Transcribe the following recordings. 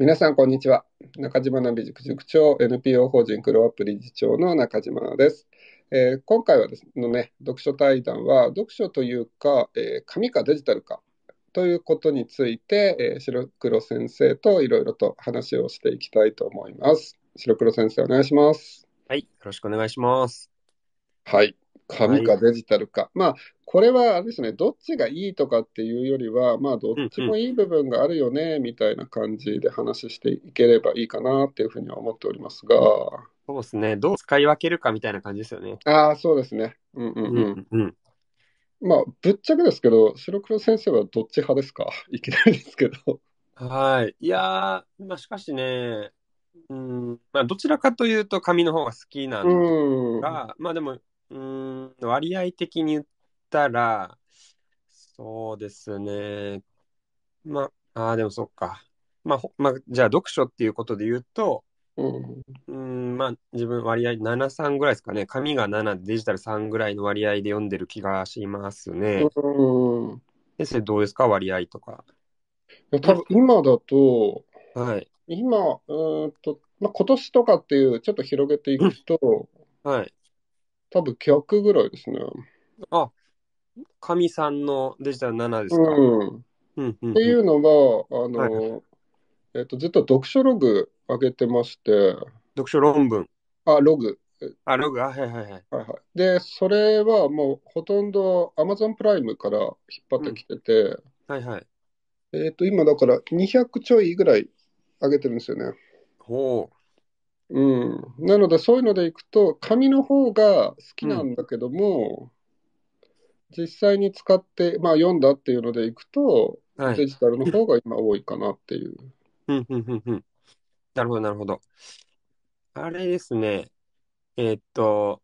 皆さん、こんにちは。中島の美塾塾長、NPO 法人ク黒アプリ次長の中島です。えー、今回はですのね、読書対談は、読書というか、えー、紙かデジタルかということについて、えー、白黒先生といろいろと話をしていきたいと思います。白黒先生、お願いします。はい、よろしくお願いします。はい。紙かデジタルか、はい、まあ、これはですね、どっちがいいとかっていうよりは、まあ、どっちもいい部分があるよね、みたいな感じで話していければいいかなっていうふうには思っておりますが。そうですね、どう使い分けるかみたいな感じですよね。ああ、そうですね。うんうんうん。うんうん、まあ、ぶっちゃけですけど、白黒先生はどっち派ですかいきなりですけど。はい。いやー、まあ、しかしね、うん、まあ、どちらかというと紙の方が好きなんですが、まあでも、うん、割合的に言ったら、そうですね。まあ、ああ、でもそっか。まあ、ほまあ、じゃあ読書っていうことで言うと、うんうん、まあ自分割合7、3ぐらいですかね。紙が7デジタル3ぐらいの割合で読んでる気がしますね。うん。先どうですか割合とか。多分今だと、はい。今、うんと、まあ、今年とかっていう、ちょっと広げていくと、はい。多分逆ぐらいですね。あ、神さんのデジタル7ですか。うんっていうのが、あの、はい、えっ、と、ずっと読書ログ上げてまして。読書論文。あ、ログ。あ、ログ、あ、はいはいはい。はいはい、で、それはもうほとんど Amazon プライムから引っ張ってきてて、うん、はいはい。えっ、と、今だから200ちょいぐらい上げてるんですよね。ほう。うん、なのでそういうのでいくと紙の方が好きなんだけども、うん、実際に使って、まあ、読んだっていうのでいくと、はい、デジタルの方が今多いかなっていう。なるほどなるほど。あれですねえー、っと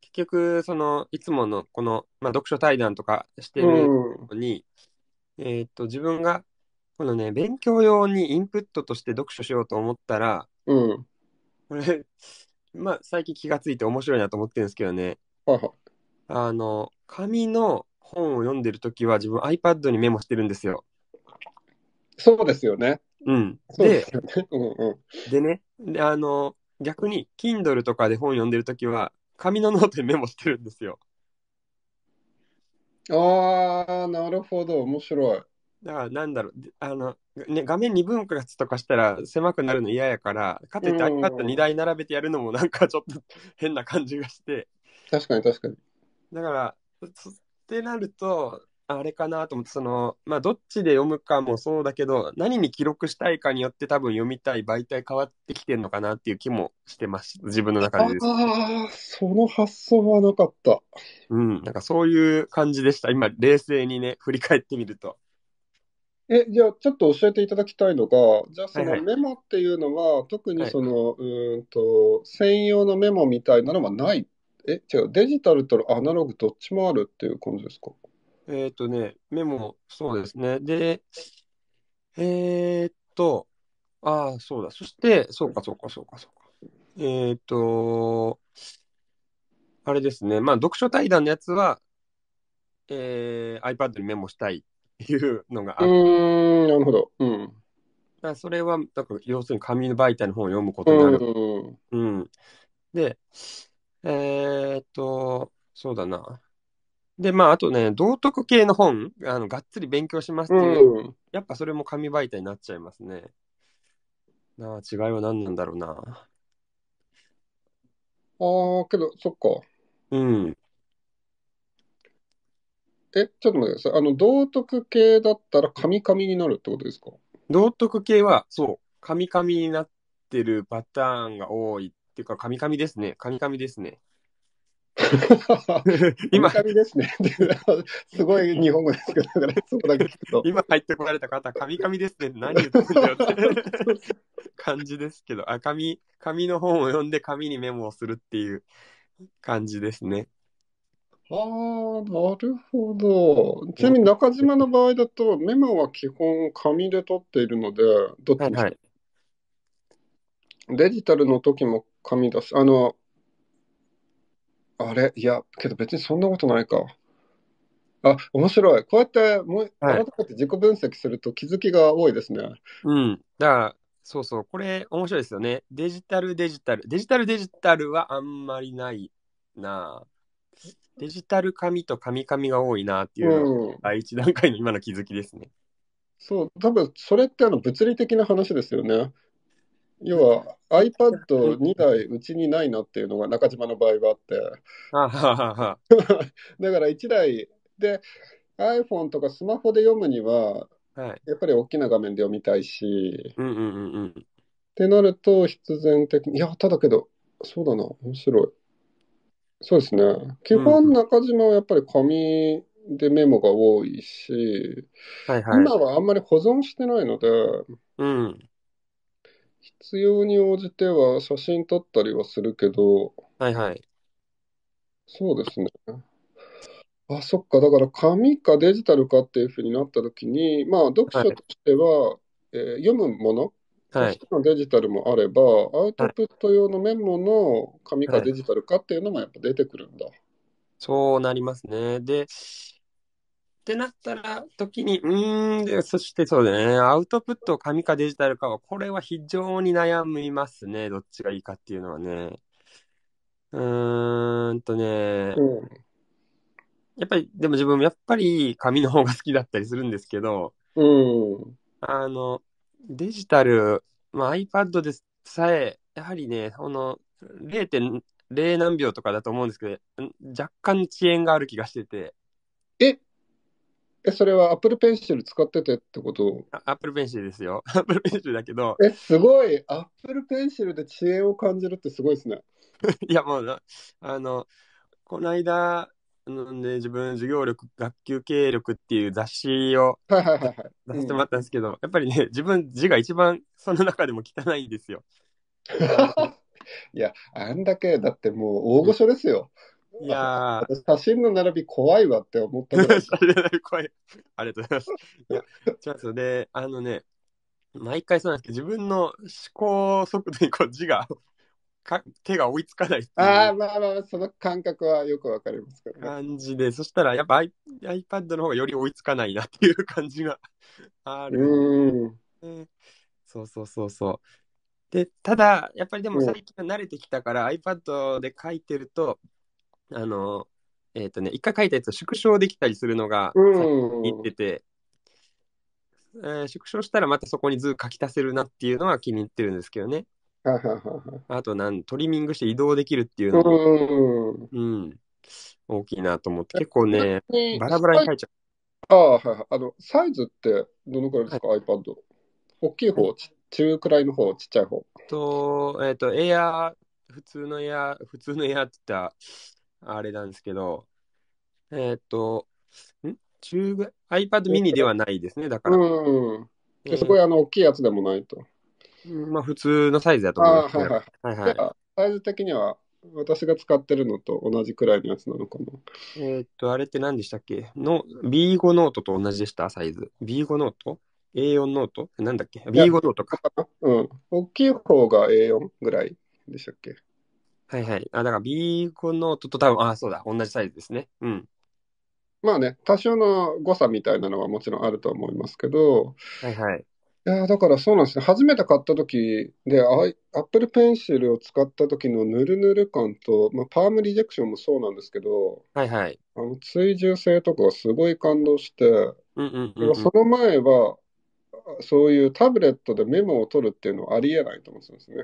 結局そのいつものこの、まあ、読書対談とかしてるのに、うん、えっと自分がこのね勉強用にインプットとして読書しようと思ったら、うん、これ、まあ、最近気がついて面白いなと思ってるんですけどね。あの、紙の本を読んでるときは自分 iPad にメモしてるんですよ。そうですよね。うん。で、ね。うんうん。でね、であの、逆に Kindle とかで本読んでるときは、紙のノートにメモしてるんですよ。ああ、なるほど、面白い。だからなんだろう、あの、ね、画面2分割とかしたら狭くなるの嫌やから、かといって i p っ d 2台並べてやるのもなんかちょっと 変な感じがして。確かに確かに。だから、ってなると、あれかなと思って、その、まあ、どっちで読むかもそうだけど、何に記録したいかによって多分読みたい媒体変わってきてんのかなっていう気もしてます。自分の中ででああ、その発想はなかった。うん、なんかそういう感じでした。今、冷静にね、振り返ってみると。え、じゃあ、ちょっと教えていただきたいのが、じゃあ、そのメモっていうのは、特にはいその、うんと、専用のメモみたいなのはない。え、違う、デジタルとアナログどっちもあるっていう感じですかえっとね、メモ、そうですね。で、えーっと、ああ、そうだ。そして、そうか、そうか、そうか、そうか。えーっと、あれですね。まあ、読書対談のやつは、えー iPad にメモしたいいうのがあって。なるほど。うん。だそれは、だから要するに紙の媒体の本を読むことになる。うん、うん。で、えー、っと、そうだな。で、まあ、あとね、道徳系の本、あのがっつり勉強しますっていう、うん、やっぱそれも紙媒体になっちゃいますね。なあ、違いは何なんだろうな。ああ、けど、そっか。うん。え、ちょっと待ってください。あの、道徳系だったら、カミカミになるってことですか道徳系は、そう、カミカミになってるパターンが多いっていうか、カミカミですね。カミカミですね。今、カミですね。すごい日本語ですけど、だからそこだけ聞くと。今入ってこられた方、カミカミですね。何言ってんだよって感じですけど、あ、紙、紙の本を読んで紙にメモをするっていう感じですね。ああ、なるほど。ちなみに中島の場合だと、メモは基本紙で取っているので、どっちはいもデジタルの時も紙だし、あの、あれ、いや、けど別にそんなことないか。あ、面白い。こうやってもう、は改めて自己分析すると気づきが多いですね。うん。だから、そうそう。これ面白いですよね。デジタルデジタル。デジタルデジタルはあんまりないな。デジタル紙と紙紙が多いなっていうのが第一段階の今の気づきですね。そう、多分それってあの物理的な話ですよね。要は iPad2 台うちにないなっていうのが中島の場合はあって。だから1台で iPhone とかスマホで読むには、はい、やっぱり大きな画面で読みたいし。うんうんうんうん、ってなると必然的に、いや、ただけど、そうだな、面白い。そうですね。基本、中島はやっぱり紙でメモが多いし、はいはい。今はあんまり保存してないので、うん。必要に応じては写真撮ったりはするけど、はいはい。そうですね。あ、そっか。だから紙かデジタルかっていうふうになったときに、まあ、読書としては、えー読むものはい、のデジタルもあれば、アウトプット用のメモの紙かデジタルかっていうのもやっぱ出てくるんだ。はい、そうなりますね。で、ってなったら、時に、うんで、そしてそうだね、アウトプット紙かデジタルかは、これは非常に悩みますね、どっちがいいかっていうのはね。うーんとね、うん、やっぱり、でも自分、やっぱり紙の方が好きだったりするんですけど、うん、あの、デジタル、まあ、iPad でさえ、やはりね、この0.0何秒とかだと思うんですけど、若干遅延がある気がしてて。ええ、それは Apple Pencil 使っててってこと ?Apple Pencil ですよ。Apple Pencil だけど。え、すごい !Apple Pencil で遅延を感じるってすごいですね。いや、もう、あの、この間、なんで自分、授業力、学級経営力っていう雑誌を出してもらったんですけど、やっぱりね、自分、字が一番その中でも汚いんですよ。いや、あんだけ、だってもう大御所ですよ。いや 写真の並び怖いわって思ったぐら 写真の並び怖い。ありがとうございます。いや、違うでで、あのね、毎回そうなんですけど、自分の思考速度にこう字がか手が追いつかないっていうああ、まあまあ、その感覚はよくわかりますからね。感じで、そしたらやっぱ i- p a d の方がより追いつかないなっていう感じが ある、うん。ね。そうそうそうそう。で、ただ、やっぱりでも最近は慣れてきたから、iPad で書いてると、あの、えっ、とね、一回書いたやつを縮小できたりするのが、さっき言っうてん。て、えー縮小したらまたそこに図書き足せるなっていうのは気に入ってるんですけどね。はいはいはいはい。あとなん、トリミングして移動できるっていうのも、うん、大きいなと思って、結構ね、バラバラに書いちゃああ、はいはい。あの、サイズってどのくらいですか、iPad。大きい方、中くらいの方、ちっちゃい方。と、えっ、と、エアー、普通のエアー、普通のエアーって言ったら、あれなんですけど、えっ、と、ん中ぐらい iPad mini ではないですね、だから。うん。で、そこへあの、大きいやつでもないと。まあ普通のサイズだと思います、ね、はいはい。はいサイズ的には私が使ってるのと同じくらいのやつなのかな。えー、っと、あれって何でしたっけの ?B5 ノートと同じでしたサイズ。B5 ノート ?A4 ノートなんだっけ ?B5 ノートか。うん。大きい方が A4 ぐらいでしたっけはいはい。あ、だから B5 ノートと多分、あ、そうだ。同じサイズですね。うん。まあね、多少の誤差みたいなのはもちろんあると思いますけど、はいはい。いやだからそうなんですね。初めて買った時で、アい Apple Pencil を使った時のヌルヌル感と、まあ、パームリジェクションもそうなんですけど、はいはい。あの追従性とかがすごい感動して、うんうんうんうそん。の前は、そういうタブレットでメモを取るっていうのはありえないと思ってたんですね。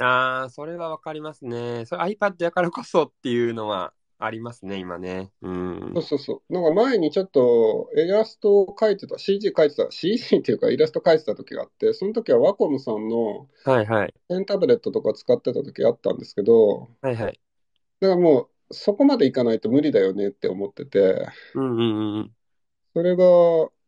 ああ、それはわかりますね。それ iPad やからこそっていうのはありますね、今ね。うん。そうそうそう。なんか前にちょっとイラストを描いてた、CG 描いてた、CG っていうかイラスト描いてた時があって、その時はワコムさんの、はいはい。ペンタブレットとか使ってた時あったんですけど、はいはい。だからもう、そこまでいかないと無理だよねって思ってて、うんうんうん。それが、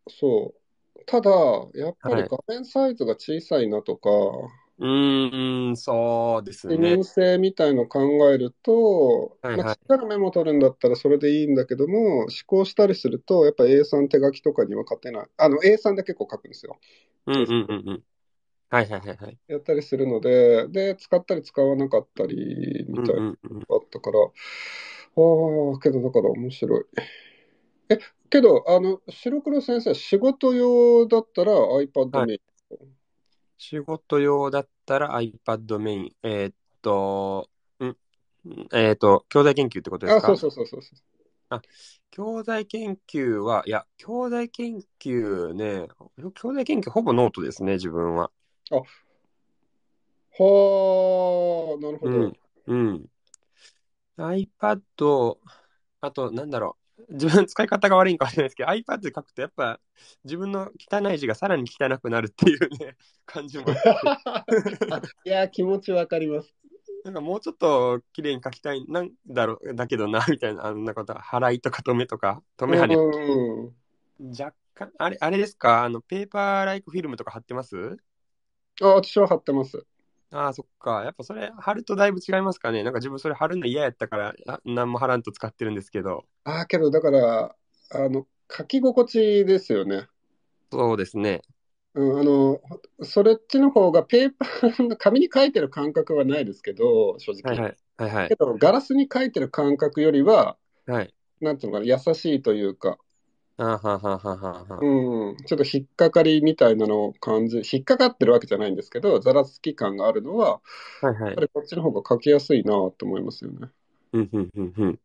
そう。ただ、やっぱり画面サイズが小さいなとか、はいうん、そうですね。二年性みたいのを考えると、はいはいまあ、ちっちゃなメモ取るんだったらそれでいいんだけども、思考したりすると、やっぱ A さん手書きとかには勝てない。あの、A さんで結構書くんですよ。うんうんうんうん。はいはいはいはい。やったりするので、で、使ったり使わなかったりみたいなのがあったから、ああ、けどだから面白い。え、けど、あの、白黒先生、仕事用だったら iPad はい仕事用だっったら iPad メイン。えー、っと、んえー、っと、兄弟研究ってことですかあ、そうそうそうそうあ、兄弟研究は、いや、兄弟研究ね、兄弟研究ほぼノートですね、自分は。あ、はあ、なるほど。うん。うん、iPad、あと、なんだろう、自分使い方が悪いんかもしれないですけど iPad で書くとやっぱ自分の汚い字がさらに汚くなるっていうね感じも いや気持ちわかりますなんかもうちょっと綺麗に書きたいなんだろうだけどなみたいなあんなこと払いとか止めとか止めはね若干あれあれですかあのペーパーライクフィルムとか貼ってますあ私は貼ってますああ、そっか。やっぱそれ、貼るとだいぶ違いますかね。なんか自分それ貼るの嫌やったから、な何も貼らんと使ってるんですけど。ああ、けどだから、あの、書き心地ですよね。そうですね。うん、あの、それっちの方がペーパー の紙に書いてる感覚はないですけど、正直。はいはい。はいはい、けど、ガラスに書いてる感覚よりは、はい。なんていうのかな、優しいというか、ははははうん、ちょっと引っかかりみたいなのを感じ、引っかかってるわけじゃないんですけど、ざらつき感があるのは、はいはやっい。ぱりこっちの方が書きやすいなと思いますよね。うんうんうんうん。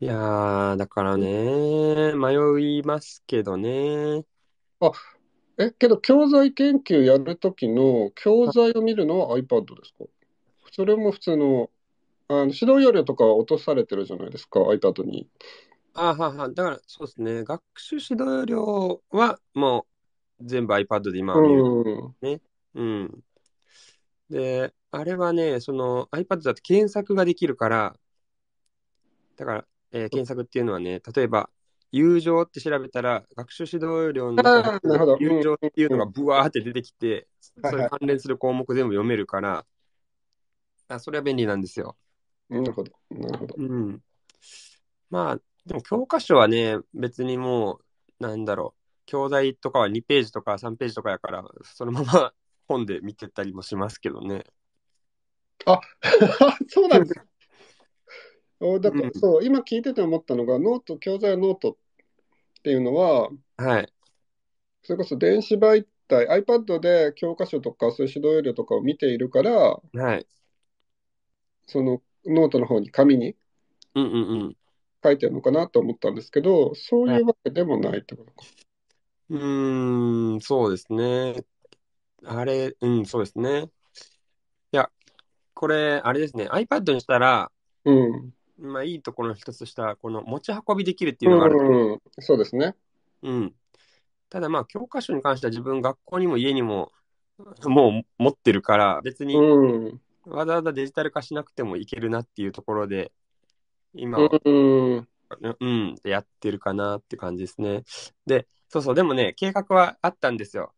いやー、だからね、迷いますけどね。あ、え、けど教材研究やるときの教材を見るのは iPad ですかそれも普通の、あの指導要領とか落とされてるじゃないですか、iPad に。あはは、だからそうですね、学習指導料はもう全部 iPad で今は見る、ね。うん。で、あれはね、その iPad だと検索ができるから、だから、えー検索っていうのはね、例えば、友情って調べたら、学習指導料の友情っていうのがブワーって出てきて、それ関連する項目全部読めるから、あそれは便利なんですよ。なるほど。なるほど。うん。まあ、でも教科書はね、別にもう、なんだろう、教材とかは2ページとか3ページとかやから、そのまま 本で見てたりもしますけどね。あ そうなんですか。だから、うん、そう、今聞いてて思ったのが、ノート、教材はノートっていうのは、はい。それこそ電子媒体、iPad で教科書とか、そういう指導要領とかを見ているから、はい。その、ノートの方に、紙に、うんうんうん。書いてるのかなと思ったんですけど、そういうわけでもないってことか。うーん、そうですね。あれ、うん、そうですね。いや、これ、あれですね。iPad にしたら、うん。まあ、いいところの一つとした、この持ち運びできるっていうのがある。うん、そうですね。うん。ただまあ、教科書に関しては自分、学校にも家にも、もう持ってるから、別にわざわざデジタル化しなくてもいけるなっていうところで、今は、うんうん、やってるかなって感じですね。で、そうそう、でもね、計画はあったんですよ。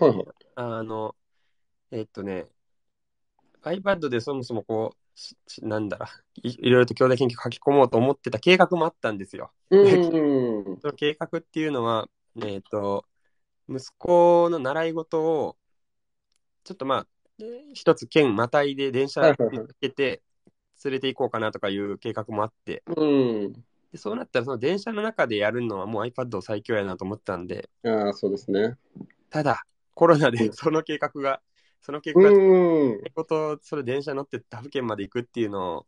はいはい。あの、えっとね、iPad でそもそもこう、なんだら、いろいろと兄弟研究書き込もうと思ってた計画もあったんですよ。うん、その計画っていうのは、えっ、と、息子の習い事を、ちょっとまあ、一つ県またいで電車につけて、連れて行こうかなとかいう計画もあって、うん、でそうなったらその電車の中でやるのはもう iPad 最強やなと思ったんであそうですねただコロナでその計画がその計画が、うん、ことそれ電車乗って他府県まで行くっていうの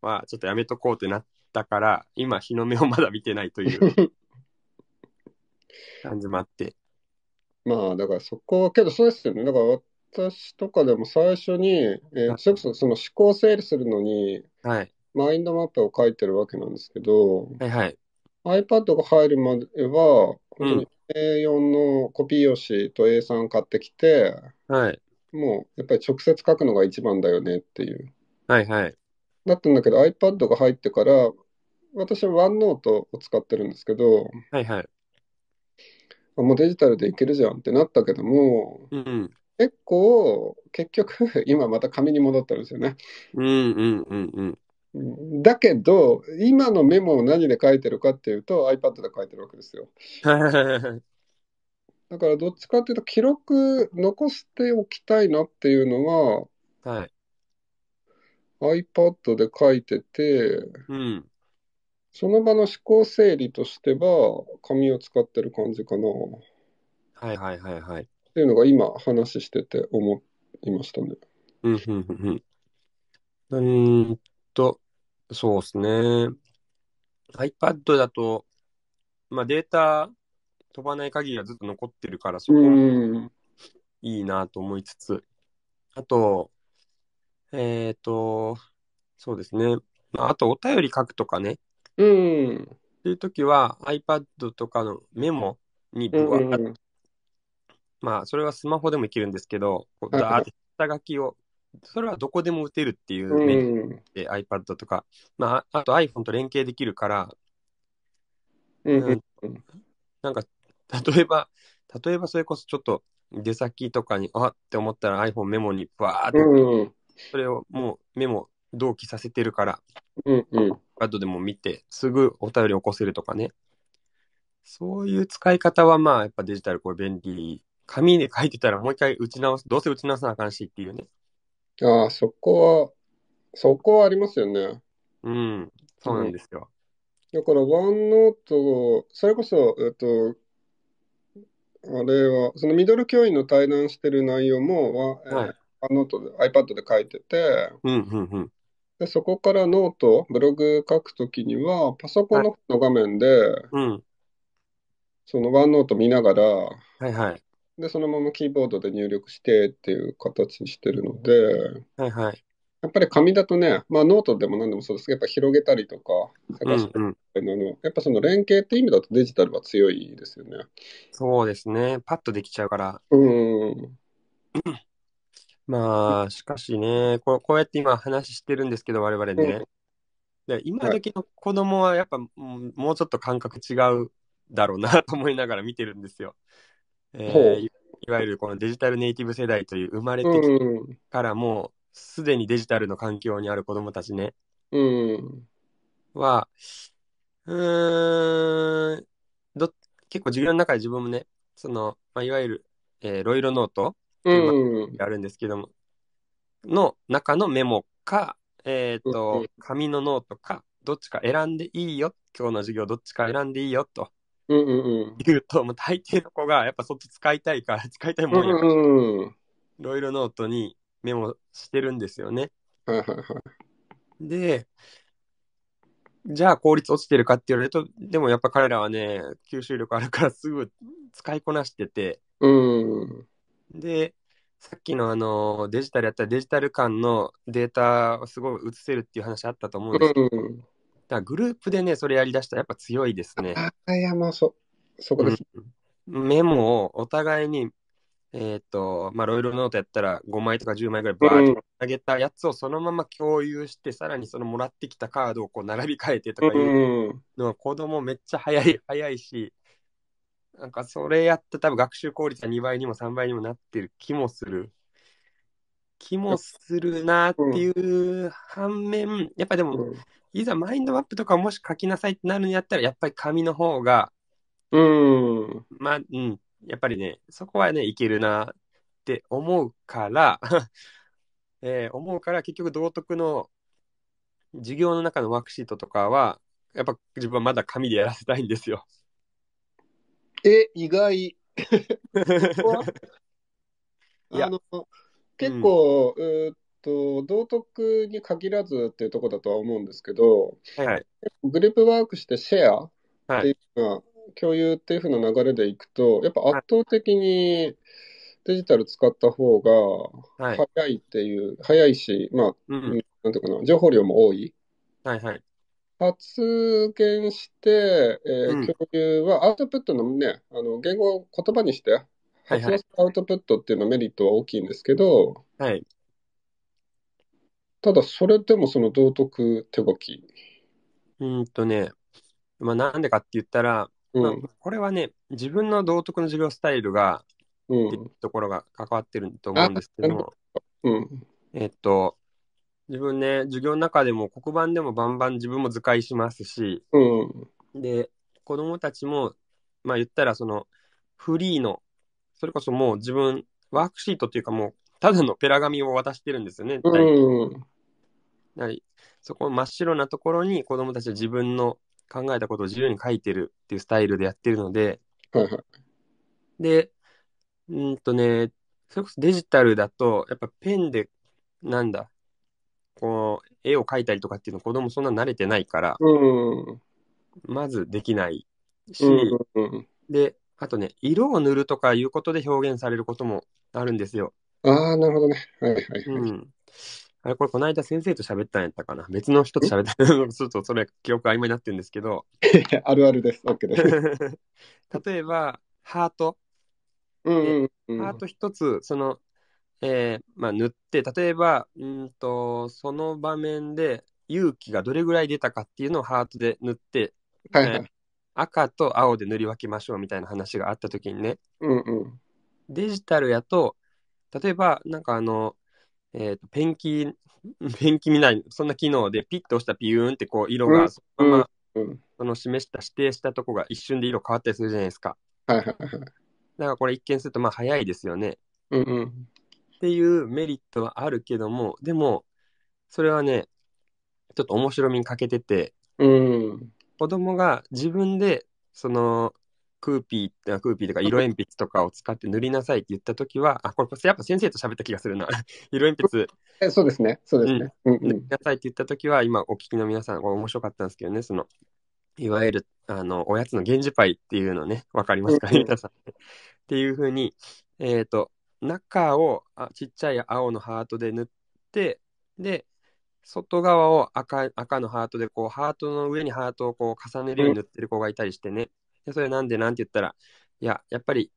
はちょっとやめとこうってなったから今日の目をまだ見てないという 感じもあってまあだからそこはけどそうですよねだから私とかでも最初に、えー、それこそその思考整理するのに、はい。マインドマップを書いてるわけなんですけど、はいはい。iPad が入るまでは、うん、A4 のコピー用紙と A3 買ってきて、はい。もうやっぱり直接書くのが一番だよねっていう。はいはい。だったんだけど iPad が入ってから、私はワンノートを使ってるんですけど、はいはい。もうデジタルでいけるじゃんってなったけども、うん、結構、結局、今また紙に戻ったんですよね。うんうんうんうん。だけど、今のメモを何で書いてるかっていうと、iPad で書いてるわけですよ。だから、どっちかっていうと、記録残しておきたいなっていうのは、はい。iPad で書いてて、うん。その場の思考整理としては、紙を使ってる感じかな。はいはいはいはい。っていうのが今話してて思いましたね。うんうんうん。うんと、そうですね。iPad だと、まあ、データ飛ばない限りはずっと残ってるから、そこはいいなと思いつつ、あと、えっ、ー、と、そうですね。まあ、あと、お便り書くとかね。うん。っていう時は iPad とかのメモにっまあ、それはスマホでもいけるんですけど、こうダーって下書きを、それはどこでも打てるっていうメリッで、うん、iPad とか、まあ、あと iPhone と連携できるから、うん、なんか、例えば、例えばそれこそちょっと出先とかに、あって思ったら iPhone メモにわーって、うん、それをもうメモ同期させてるから、うん iPad でも見て、すぐお便り起こせるとかね。そういう使い方はまあやっぱデジタルこれ便利紙で書いてたらもう一回打ち直す、どうせ打ち直さなあかんしっていうね。ああ、そこは、そこはありますよね。うん、そうなんですよ。だから、ワンノート、それこそ、えっと、あれは、そのミドル教員の対談してる内容も、はい、ワンノートで、iPad で書いてて、うんでそこからノート、ブログ書くときには、パソコンの画面で、はいうん、そのワンノート見ながら、はいはい、で、そのままキーボードで入力してっていう形にしてるので、はいはい。やっぱり紙だとね、まあ、ノートでも何でもそうですけど、やっぱ広げたりとか、探しうんうん、のやっぱその連携って意味だとデジタルは強いですよね。そうですね、パッとできちゃうから。うん。まあ、しかしねこう、こうやって今話してるんですけど、我々ね。うん、今時の子供はやっぱ、はい、もうちょっと感覚違うだろうなと思いながら見てるんですよ。えー、いわゆるこのデジタルネイティブ世代という生まれてきからもすでにデジタルの環境にある子どもたちね、うん、はうんど結構授業の中で自分もねその、まあ、いわゆる、えー、ロイロノートがあるんですけども、うん、の中のメモか、えーと紙のノートかどっちか選んでいいよ今日の授業どっちか選んでいいよとうんうんうん、言うと、大抵の子がやっぱそっち使いたいから、使いたいもんやから、うんうん、いろいろノートにメモしてるんですよね。で、じゃあ効率落ちてるかって言われると、でもやっぱ彼らはね、吸収力あるからすぐ使いこなしてて、うん、で、さっきのあのデジタルやったらデジタル間のデータをすごい移せるっていう話あったと思うんですけど、うん、だグループでね、それやりだしたらやっぱ強いですね。あいや、もうそ、そこです。うん、メモをお互いに、えっ、ー、と、まあ、ロイろノートやったら5枚とか10枚ぐらいバーッと上げたやつをそのまま共有して、うん、さらにそのもらってきたカードをこう並び替えてとかいうのは子供めっちゃ早い、早いし、なんかそれやった多分学習効率は2倍にも3倍にもなってる気もする。気もするなっていう反面、やっぱでも、いざマインドマップとかもし書きなさいってなるんやったら、やっぱり紙の方が、うん。まあ、うん。やっぱりね、そこはね、いけるなって思うから えー、思うから結局道徳の授業の中のワークシートとかは、やっぱ自分はまだ紙でやらせたいんですよ。え、意外。いや結構、うん、と、道徳に限らずっていうとこだとは思うんですけど、はい、グループワークしてシェアっていうのは、はい、共有っていうふうな流れでいくと、やっぱ圧倒的にデジタル使った方が早いっていう、早いし、まあ、うん、なんていうかな、情報量も多い。はいはい。発言して、えー、共有はアウトプットのね、あの言語を言葉にして、発表するアウトプットっていうのメリットは大きいんですけど、はい、はい、ただ、それでもその道徳手書き。うんとね、まあ、なんでかって言ったら、うんまあ、これはね、自分の道徳の授業スタイルが、うん、っていうところが関わってると思うんですけども、うん、えっと、自分ね、授業の中でも黒板でもバンバン自分も図解しますし、うん、で、子供たちも、まあ言ったらその、フリーの、それこそもう自分、ワークシートというかもう、ただのペラ紙を渡してるんですよね。うん、そこ真っ白なところに子供たちは自分の考えたことを自由に書いてるっていうスタイルでやってるので、で、うんとね、それこそデジタルだと、やっぱペンで、なんだ、こう、絵を描いたりとかっていうの子供そんな慣れてないから、まずできないし、で、あとね、色を塗るとかいうことで表現されることもあるんですよ。ああ、なるほどね。はいはい、はい。うんあれ、これ、この間先生と喋ったんやったかな。別の人と喋った。ちょっとそれ、記憶曖昧になってるんですけど。あるあるです。OK です。例えば、ハート。うんうん、ハート一つ、その、えー、まあ、塗って、例えば、うんと、その場面で勇気がどれぐらい出たかっていうのをハートで塗って、はいはい、赤と青で塗り分けましょうみたいな話があった時にね。うんうん、デジタルやと、例えば、なんかあの、えっ、ー、と、ペンキ、ペンキ見ない、そんな機能で、ピッと押したらピューンってこう、色が、そのまま、その示した指定したとこが一瞬で色変わったりするじゃないですか。はいはいはい。だからこれ一見すると、まあ、早いですよね。うんうん。っていうメリットはあるけども、でも、それはね、ちょっと面白みに欠けてて、うん。子供が自分で、その、クーピー、クーピーとか色鉛筆とかを使って塗りなさいって言ったときは、あ、これやっぱ先生と喋った気がするな。色鉛筆。そうですね。そうですね。うん、塗りなさいって言ったときは、今お聞きの皆さん、面白かったんですけどね、その、いわゆる、あの、おやつの源氏パイっていうのね、わかりますか、皆さん。っていうふうに、えっ、ー、と、中をあちっちゃい青のハートで塗って、で、外側を赤赤のハートでこうハートの上にハートをこう重ねるように塗ってる子がいたりしてね、でそれなんでなんて言ったら、いや、やっぱり、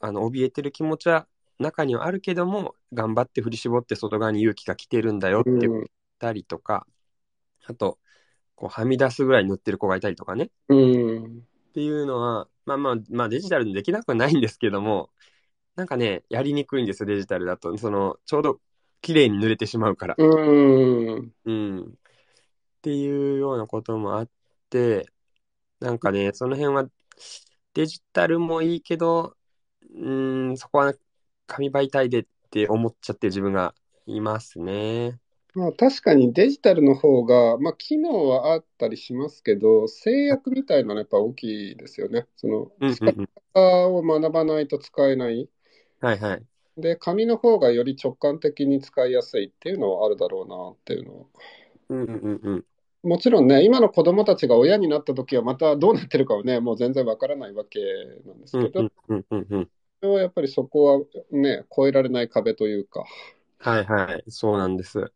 あの、怯えてる気持ちは中にはあるけども、頑張って振り絞って外側に勇気が来てるんだよって言ったりとか、うん、あと、こう、はみ出すぐらい塗ってる子がいたりとかね。うん。っていうのは、まあまあ、まあデジタルでできなくはないんですけども、なんかね、やりにくいんですよ、デジタルだと。その、ちょうど綺麗に塗れてしまうから。うん。うん。っていうようなこともあって、なんかね、その辺はデジタルもいいけど、うん、そこは紙媒体でって思っちゃってる自分がいますね。まあ、確かにデジタルの方が、まあ、機能はあったりしますけど、制約みたいなのはやっぱ大きいですよね。その、使い方を学ばないと使えない。はいはい。で、紙の方がより直感的に使いやすいっていうのはあるだろうなっていうのは。うんうんうん。もちろんね、今の子供たちが親になった時はまたどうなってるかはね、もう全然わからないわけなんですけど、やっぱりそこはね、越えられない壁というか。はいはい、そうなんです。な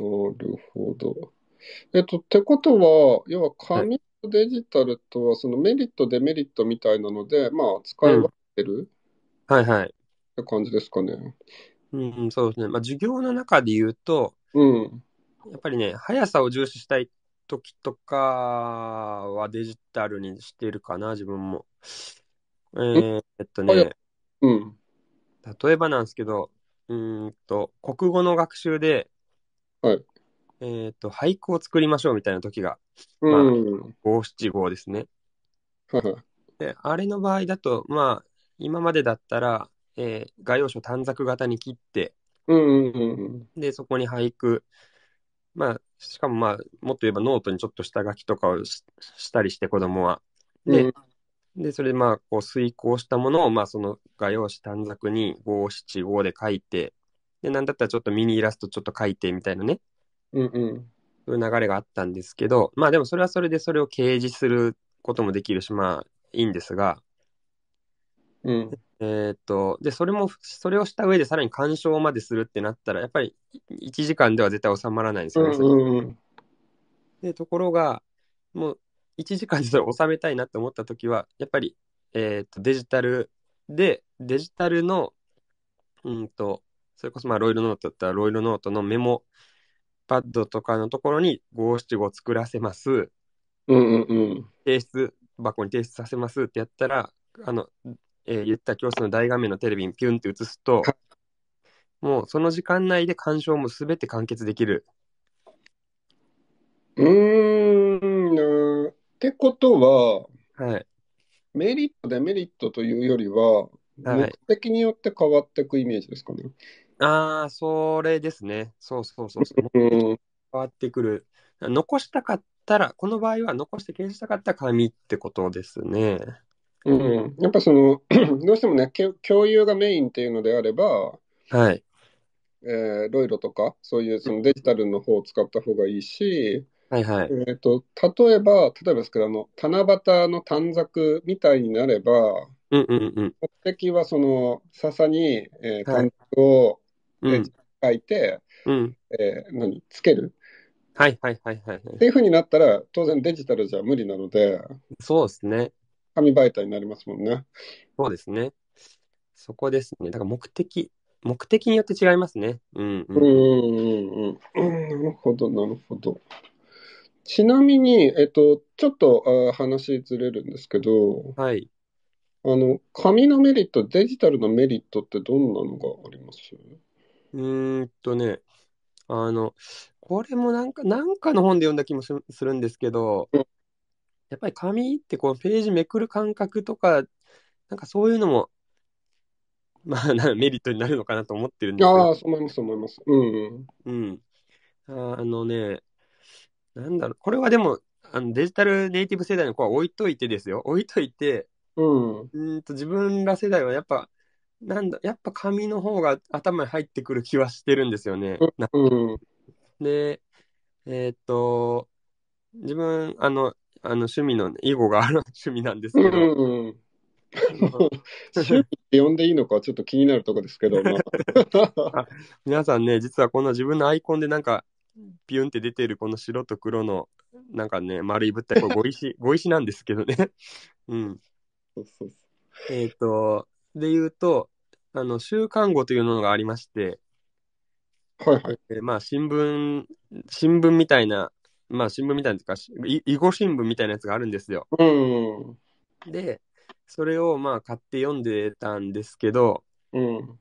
るほど。えっと、ってことは、要は紙とデジタルとは、そのメリット、デメリットみたいなので、まあ、使い分けてる、うん、はいはい。って感じですかね。うん、そうですね。まあ、授業の中で言うと、うん。やっぱりね、速さを重視したい時とかはデジタルにしてるかな、自分も。えー、っとね、うん、例えばなんですけど、うんと、国語の学習で、はい、えっと、俳句を作りましょうみたいな時が、まあ、五七五ですね。で、あれの場合だと、まあ、今までだったら、えー、画用書短冊型に切って、うん、で、そこに俳句、まあ、しかもまあ、もっと言えばノートにちょっと下書きとかをしたりして子供は。で、うん、でそれでまあ、こう遂行したものを、まあ、その画用紙短冊に五七五で書いて、で、なんだったらちょっとミニイラストちょっと書いてみたいなね。うんうん。そういう流れがあったんですけど、まあでもそれはそれでそれを掲示することもできるし、まあいいんですが、うん、えっと、で、それも、それをした上でさらに鑑賞までするってなったら、やっぱり1時間では絶対収まらないんですよね。うんで、ところが、もう1時間でそれ収めたいなって思った時は、やっぱり、えっ、と、デジタルで、デジタルの、うんと、それこそまあ、ロイルノートだったら、ロイルノートのメモパッドとかのところに五七五作らせます。うんうんうん。提出箱に提出させますってやったら、あの、えー、言った教室の大画面のテレビにピュンって映すと、もうその時間内で鑑賞もすべて完結できる。うーん。ってことは、はい、メリット、デメリットというよりは、はい目的によって変わっていくイメージですかね。ああ、それですね。そうそうそうそう。うん、変わってくる。残したかったら、この場合は残して検示したかったら紙ってことですね。うん、やっぱその どうしてもね共有がメインっていうのであれば、はいえー、ロイロとかそういうそのデジタルの方を使った方がいいし、はいはいえーと、例えば例えばですけどあの七夕の短冊みたいになれば、うんうんうん、目的はその笹に、えー、短冊を、はい、えー、書いて、うんえー、何つける。はいはいはい、はい。っていうふうになったら当然デジタルじゃ無理なので。そうですね。紙媒体になりますもんね。そうですね。そこですね。だから目的、目的によって違いますね。うん、うん。うんうんうんなるほど、なるほど。ちなみに、えっと、ちょっとあ話ずれるんですけど、はい。あの、紙のメリット、デジタルのメリットってどんなのがありますうーんとね、あの、これもなんか、なんかの本で読んだ気もするんですけど、うんやっぱり紙ってこうページめくる感覚とか、なんかそういうのも、まあ、なメリットになるのかなと思ってるんですけああ、そう思います、思います。うんうん。うん。あのね、なんだろう、これはでも、あのデジタルネイティブ世代の子は置いといてですよ。置いといて、うんうんと自分ら世代はやっぱ、なんだ、やっぱ紙の方が頭に入ってくる気はしてるんですよね。うん、で、えー、っと、自分、あの、あの趣味の、囲碁がある趣味なんですけど、うんうん、趣味って呼んでいいのかちょっと気になるとこですけど、まあ、皆さんね、実はこの自分のアイコンでなんか、ピュンって出てるこの白と黒の、なんかね、丸い物体、こ碁石、碁石なんですけどね。うん。そうそうそうえっ、ー、と、で言うと、あの、週刊語というのがありまして、はいはい。えー、まあ、新聞、新聞みたいなまあ新聞みたいなとか、囲碁新聞みたいなやつがあるんですよ。うん。で、それをまあ買って読んでたんですけど、うん。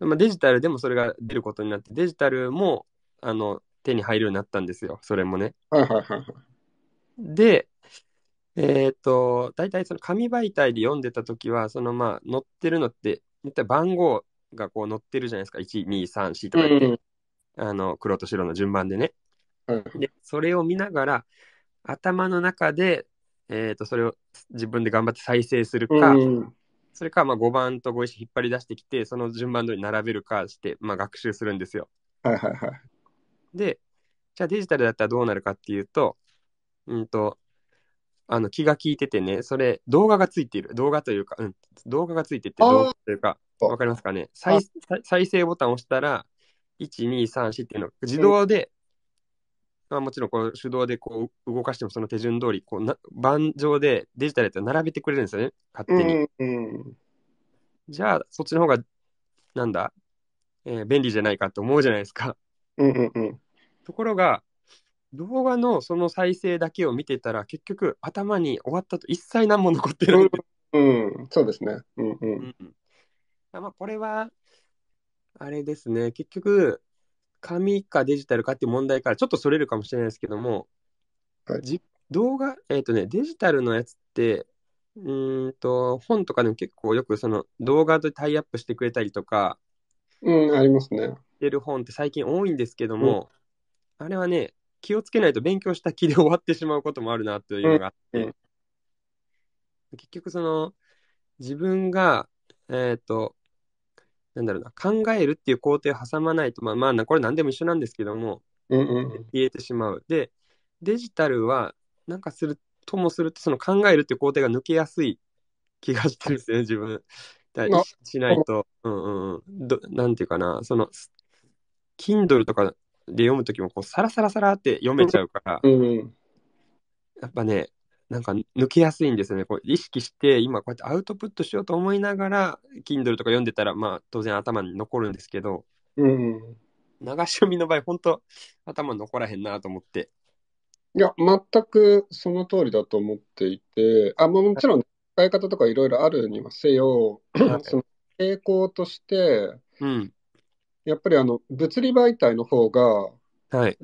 まあ、デジタルでもそれが出ることになって、デジタルもあの手に入るようになったんですよ、それもね。で、えっ、と、大体その紙媒体で読んでた時は、そのまあ載ってるのって、一体番号がこう載ってるじゃないですか、1、2、3、4とかって、うんあの黒と白の順番でね。で、それを見ながら、頭の中で、えっ、ー、と、それを自分で頑張って再生するか、うん、それか、まあ、5番と5石引っ張り出してきて、その順番通り並べるかして、まあ、学習するんですよ。はいはいはい。で、じゃあデジタルだったらどうなるかっていうと、うんと、あの、気が利いててね、それ、動画がついている。動画というか、うん、動画がついてて、動画というか、わかりますかね再再生ボタンを押したら、1、2、3、4っていうの、自動でまあ、もちろんこう手動でこう動かしてもその手順通りこうな盤上でデジタルやって並べてくれるんですよね勝手に、うんうん、じゃあそっちの方がなんだ、えー、便利じゃないかと思うじゃないですか、うんうんうん、ところが動画のその再生だけを見てたら結局頭に終わったと一切何も残ってる、うんうん、そうですね。うんうん。うん、まあ、これは、あれですね、結局、紙かデジタルかっていう問題からちょっとそれるかもしれないですけども、はい、じ動画、えっ、ー、とね、デジタルのやつって、うんと、本とかでも結構よくその動画とタイアップしてくれたりとか、うん、ありますね。出る本って最近多いんですけども、うん、あれはね、気をつけないと勉強した気で終わってしまうこともあるなというのがあって、うん、結局その、自分が、えっ、ー、と、なんだろうな、考えるっていう工程を挟まないと、まあまあ、これ何でも一緒なんですけども、うん消えてしまう。で、デジタルは、なんかするともすると、その考えるっていう工程が抜けやすい気がしてるんですね、自分。しないと、うんうんど、なんていうかな、その、Kindle とかで読むときも、こう、サラサラサラって読めちゃうから、うんうん、やっぱね、なんか抜けやすいんですよね。こう意識して、今こうやってアウトプットしようと思いながら、Kindle とか読んでたら、まあ当然頭に残るんですけど、うん。流し読みの場合、本当頭残らへんなと思って。いや、全くその通りだと思っていて、あ、もちろん、使い方とかいろいろあるにはせよ、その傾向として、うん、やっぱりあの物理媒体の方が、はい、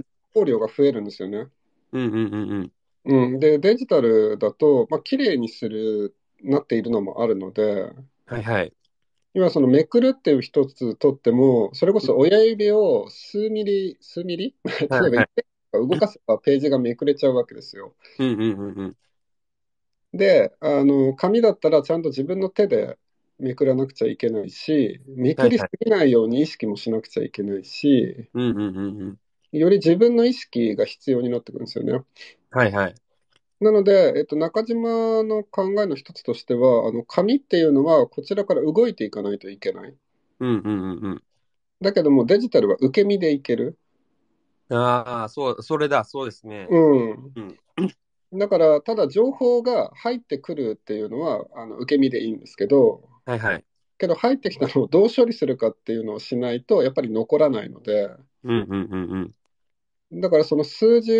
量が増えるんですよね。うんうんうんうん。うん、で、デジタルだと、まあ、綺麗にする、なっているのもあるので、はいはい。今そのめくるっていう一つとっても、それこそ親指を数ミリ、数ミリ例えばはい1い。動かせばページがめくれちゃうわけですよ。うんうんうんうん。で、あの、紙だったらちゃんと自分の手でめくらなくちゃいけないし、めはくいりはすい。ぎないように意識もしなくちゃいけないし、うんうんうんうん。より自分の意識が必要になってくるんですよね。はいはい。なので、えっと、中島の考えの一つとしては、あの紙っていうのはこちらから動いていかないといけない。うんうんうんうん。だけどもデジタルは受け身でいける。ああ、そう、それだ、そうですね。うん。だから、ただ情報が入ってくるっていうのはあの受け身でいいんですけど、はいはい。けど入ってきたのをどう処理するかっていうのをしないとやっぱり残らないので、うんうんうんうん。だからその数字、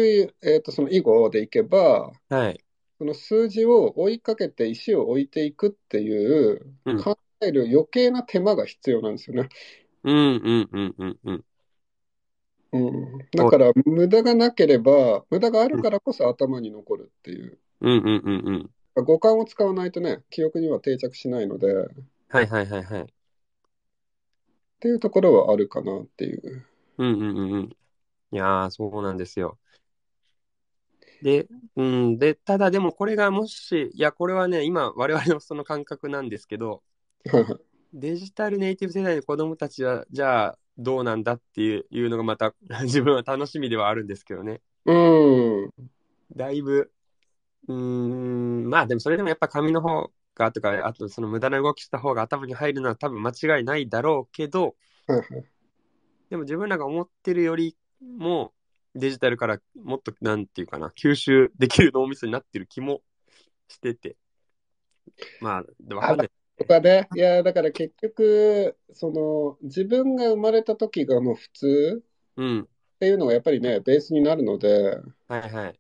えっ、と、その囲碁でいけば、はい。その数字を追いかけて石を置いていくっていう、うん考える余計な手間が必要なんですよね。うんうんうんうんうん。うん。だから、無駄がなければ、無駄があるからこそ頭に残るっていう。うんうんうんうん。五感を使わないとね、記憶には定着しないので、はいはいはいはい。っていうところはあるかなっていう。うんうんうんうん。いやー、そうなんですよ。で、うん、で、ただでもこれがもし、いや、これはね、今、我々のその感覚なんですけど、デジタルネイティブ世代の子供たちは、じゃあ、どうなんだっていうのがまた、自分は楽しみではあるんですけどね。うん。だいぶ、うーん、まあでもそれでもやっぱ紙の方がとか、あとその無駄な動きした方が頭に入るのは多分間違いないだろうけど、でも自分らが思ってるよりもデジタルからもっと、なんていうかな、吸収できる脳みそになってる気もしてて。まあ、でもんとかね、いや、だから結局、その、自分が生まれた時がもう普通っていうのがやっぱりね、ベースになるので、はいはい。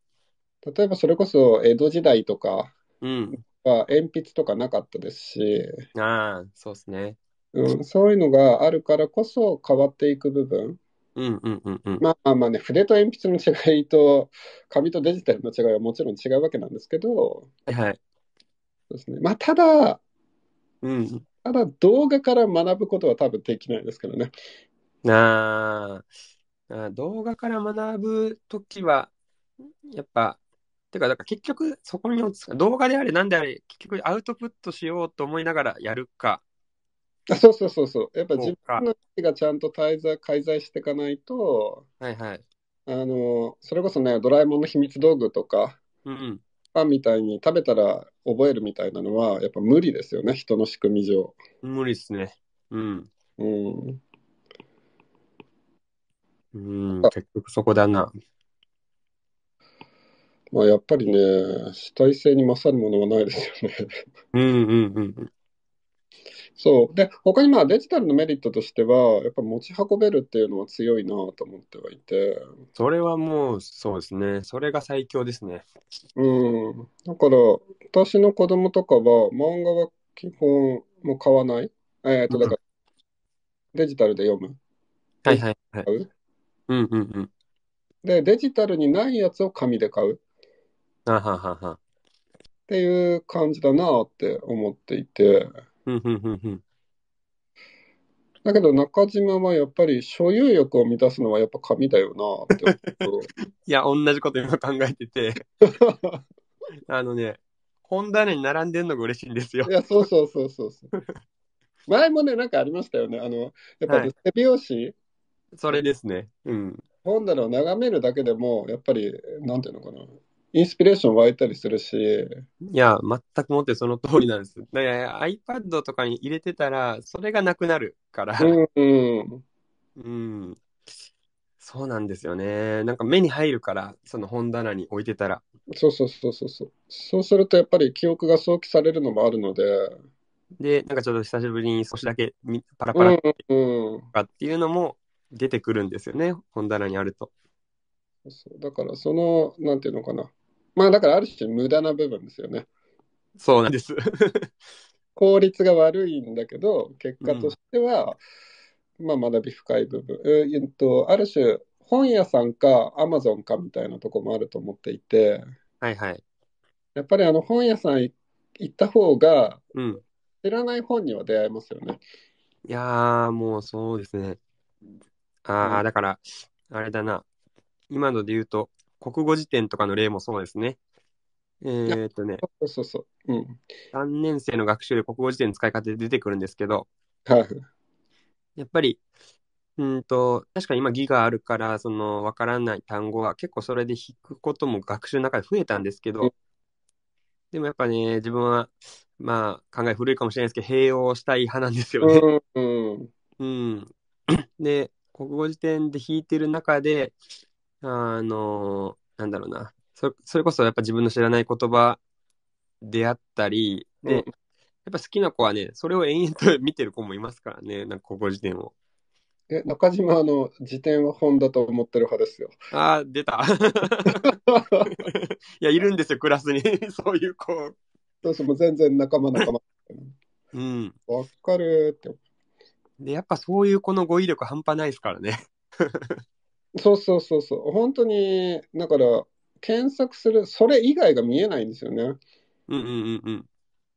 例えばそれこそ江戸時代とか、うん。は鉛筆とかなかったですし、ああ、そうですね。うん、そういうのがあるからこそ変わっていく部分うんうんうんうん、まあまあね、筆と鉛筆の違いと、紙とデジタルの違いはもちろん違うわけなんですけど、はい。そうですね。まあ、ただ、うん。ただ、動画から学ぶことは多分できないですけどね。ああ、動画から学ぶときは、やっぱ、てか、だから結局、そこに落ち動画であれ、なんであれ、結局アウトプットしようと思いながらやるか、そうそうそうそう。やっぱ自分の家がちゃんと滞在、介在していかないと、はいはい。あの、それこそね、ドラえもんの秘密道具とか、うんうん。パンみたいに食べたら覚えるみたいなのは、やっぱ無理ですよね、人の仕組み上。無理っすね。うん。うん。うん、結局そこだな。まあ、やっぱりね、主体性に勝るものはないですよね。うんうんうん。そう。で、他にまあデジタルのメリットとしては、やっぱ持ち運べるっていうのは強いなと思ってはいて。それはもう、そうですね。それが最強ですね。うん。だから、私の子供とかは漫画は基本もう買わない。えっと、だかんらデジタルで読む。はいはいはい。で買ううんうんうん。で、デジタルにないやつを紙で買うっあはははっていう感じだなって思っていて。うんうんうんうん。だけど中島はやっぱり所有欲を満たすのはやっぱ紙だよなって思うと。いや、同じこと今考えてて。あのね、本棚に並んでんのが嬉しいんですよ。いや、そうそうそうそうそう。前もね、なんかありましたよね。あの、やっぱり、手拍子それですね。うん。本棚を眺めるだけでも、やっぱり、なんていうのかな。インスピレーション湧いたりするし。いや、全くもってその通りなんです。だから iPad とかに入れてたら、それがなくなるから。うん、うん。そうなんですよね。なんか目に入るから、その本棚に置いてたら。そうそうそうそうそう。そうするとやっぱり記憶が想起されるのもあるので。で、なんかちょっと久しぶりに少しだけパラパラっていうのも出てくるんですよね、うんうん、本棚にあると。そうだからその、なんていうのかな。まあだからある種無駄な部分ですよね。そうなんです。効率が悪いんだけど、結果としては、うん、まあ学び深い部分。えっと、ある種、本屋さんかアマゾンかみたいなとこもあると思っていて、はいはい。やっぱりあの本屋さん行った方が、うん、知らない本には出会えますよね。いやー、もうそうですね。ああ、うん、だから、あれだな。今ので言うと、国語辞典とかの例もそうですね。えー、っとね、そうそうそう。うん。3年生の学習で国語辞典の使い方で出てくるんですけど、やっぱり、うんと、確かに今ギがあるから、その、わからない単語は結構それで引くことも学習の中で増えたんですけど、でもやっぱね、自分は、まあ、考え古いかもしれないですけど、併用したい派なんですよね。うん。うん、で、国語辞典で引いてる中で、あの、なんだろうな。それそれこそやっぱ自分の知らない言葉であったり、で、やっぱ好きな子はね、それを延々と見てる子もいますからね、なんかここ時点を。え、中島あの辞典は本だと思ってる派ですよ。ああ、出た。いや、いるんですよ、クラスに。そういう子。どうても全然仲間仲間。うん。わかるって。で、やっぱそういう子の語彙力半端ないですからね。そうそうそうそう。本当に、だから、検索する、それ以外が見えないんですよね。うんうんうんうん。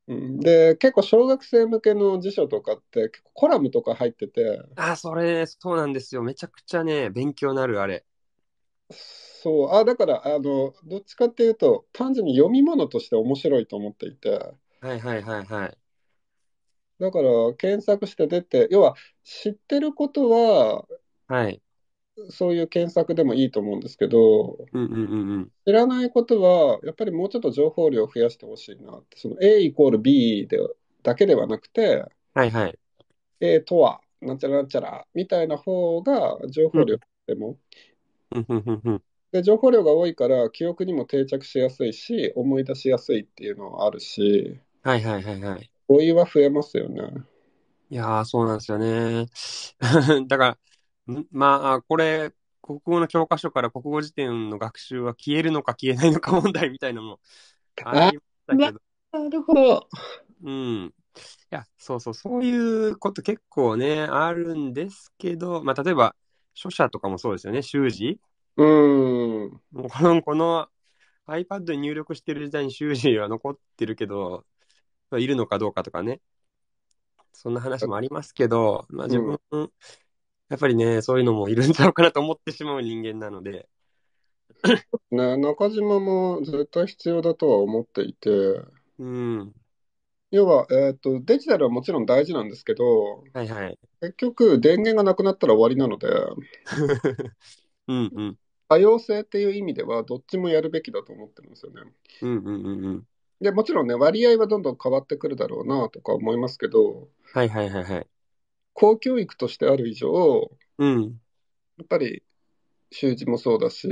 うんで、結構小学生向けの辞書とかって結構コラムとか入ってて、あ、それ、そうなんですよ。めちゃくちゃね、勉強なる、あれ。そう、あ、だから、あの、どっちかっていうと、単純に読み物として面白いと思っていて、はいはいはいはい。だから検索して出て、要は知ってることは、はい。そういう検索でもいいと思うんですけど、うんうんうん知らないことは、やっぱりもうちょっと情報量を増やしてほしいなって、その A イコール B でだけではなくて、はいはい、A とは、なんちゃらなんちゃらみたいな方が情報量でも、うん、で情報量が多いから記憶にも定着しやすいし思い出しやすいっていうのはあるし、はいはいはいはい、合意は増えますよね。いやー、そうなんですよね。だから、んまあ、これ、国語の教科書から国語辞典の学習は消えるのか消えないのか問題みたいなのもありましたけど。なるほど。うん。いや、そうそう、そういうこと結構ね、あるんですけど、まあ、例えば、書写とかもそうですよね、習字。うん。もうこの、この iPad に入力してる時代に習字は残ってるけど、いるのかどうかとかね。そんな話もありますけど、まあ自分、うん、やっぱりね、そういうのもいるんだろうかなと思ってしまう人間なので。ね、中島も絶対必要だとは思っていて、うん、要は、えーと、デジタルはもちろん大事なんですけど、はいはい、結局、電源がなくなったら終わりなので うん、うん、多様性っていう意味では、どっちもやるべきだと思ってるんですよね。うんうんうんうんでもちろんね、割合はどんどん変わってくるだろうなとか思いますけど、はいはいはいはい。公教育としてある以上、うん。やっぱり、習字もそうだし、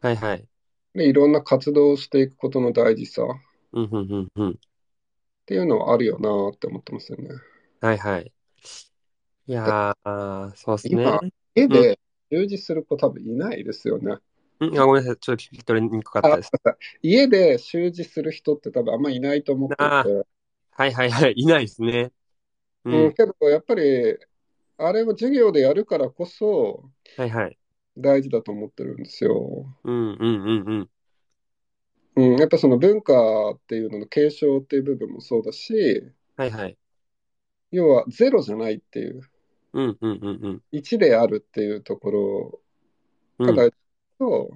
はいはい。で、いろんな活動をしていくことの大事さ、うん、うん、うん、うん。っていうのはあるよなって思ってますよね。はいはい。いやー、そうですね。今、絵で習字する子多分いないですよね。うん、あ、ごめんなさい。ちょっと聞き取りにくかったです。家で習字する人って多分あんまいないと思ってて。はいはいはい。いないですね。うん、けど、やっぱり、あれを授業でやるからこそ、はいはい。大事だと思ってるんですよ。うんうんうんうん。うん、やっぱその文化っていうのの継承っていう部分もそうだし、はいはい。要はゼロじゃないっていう、うんうんうんうん。1であるっていうところが大事と、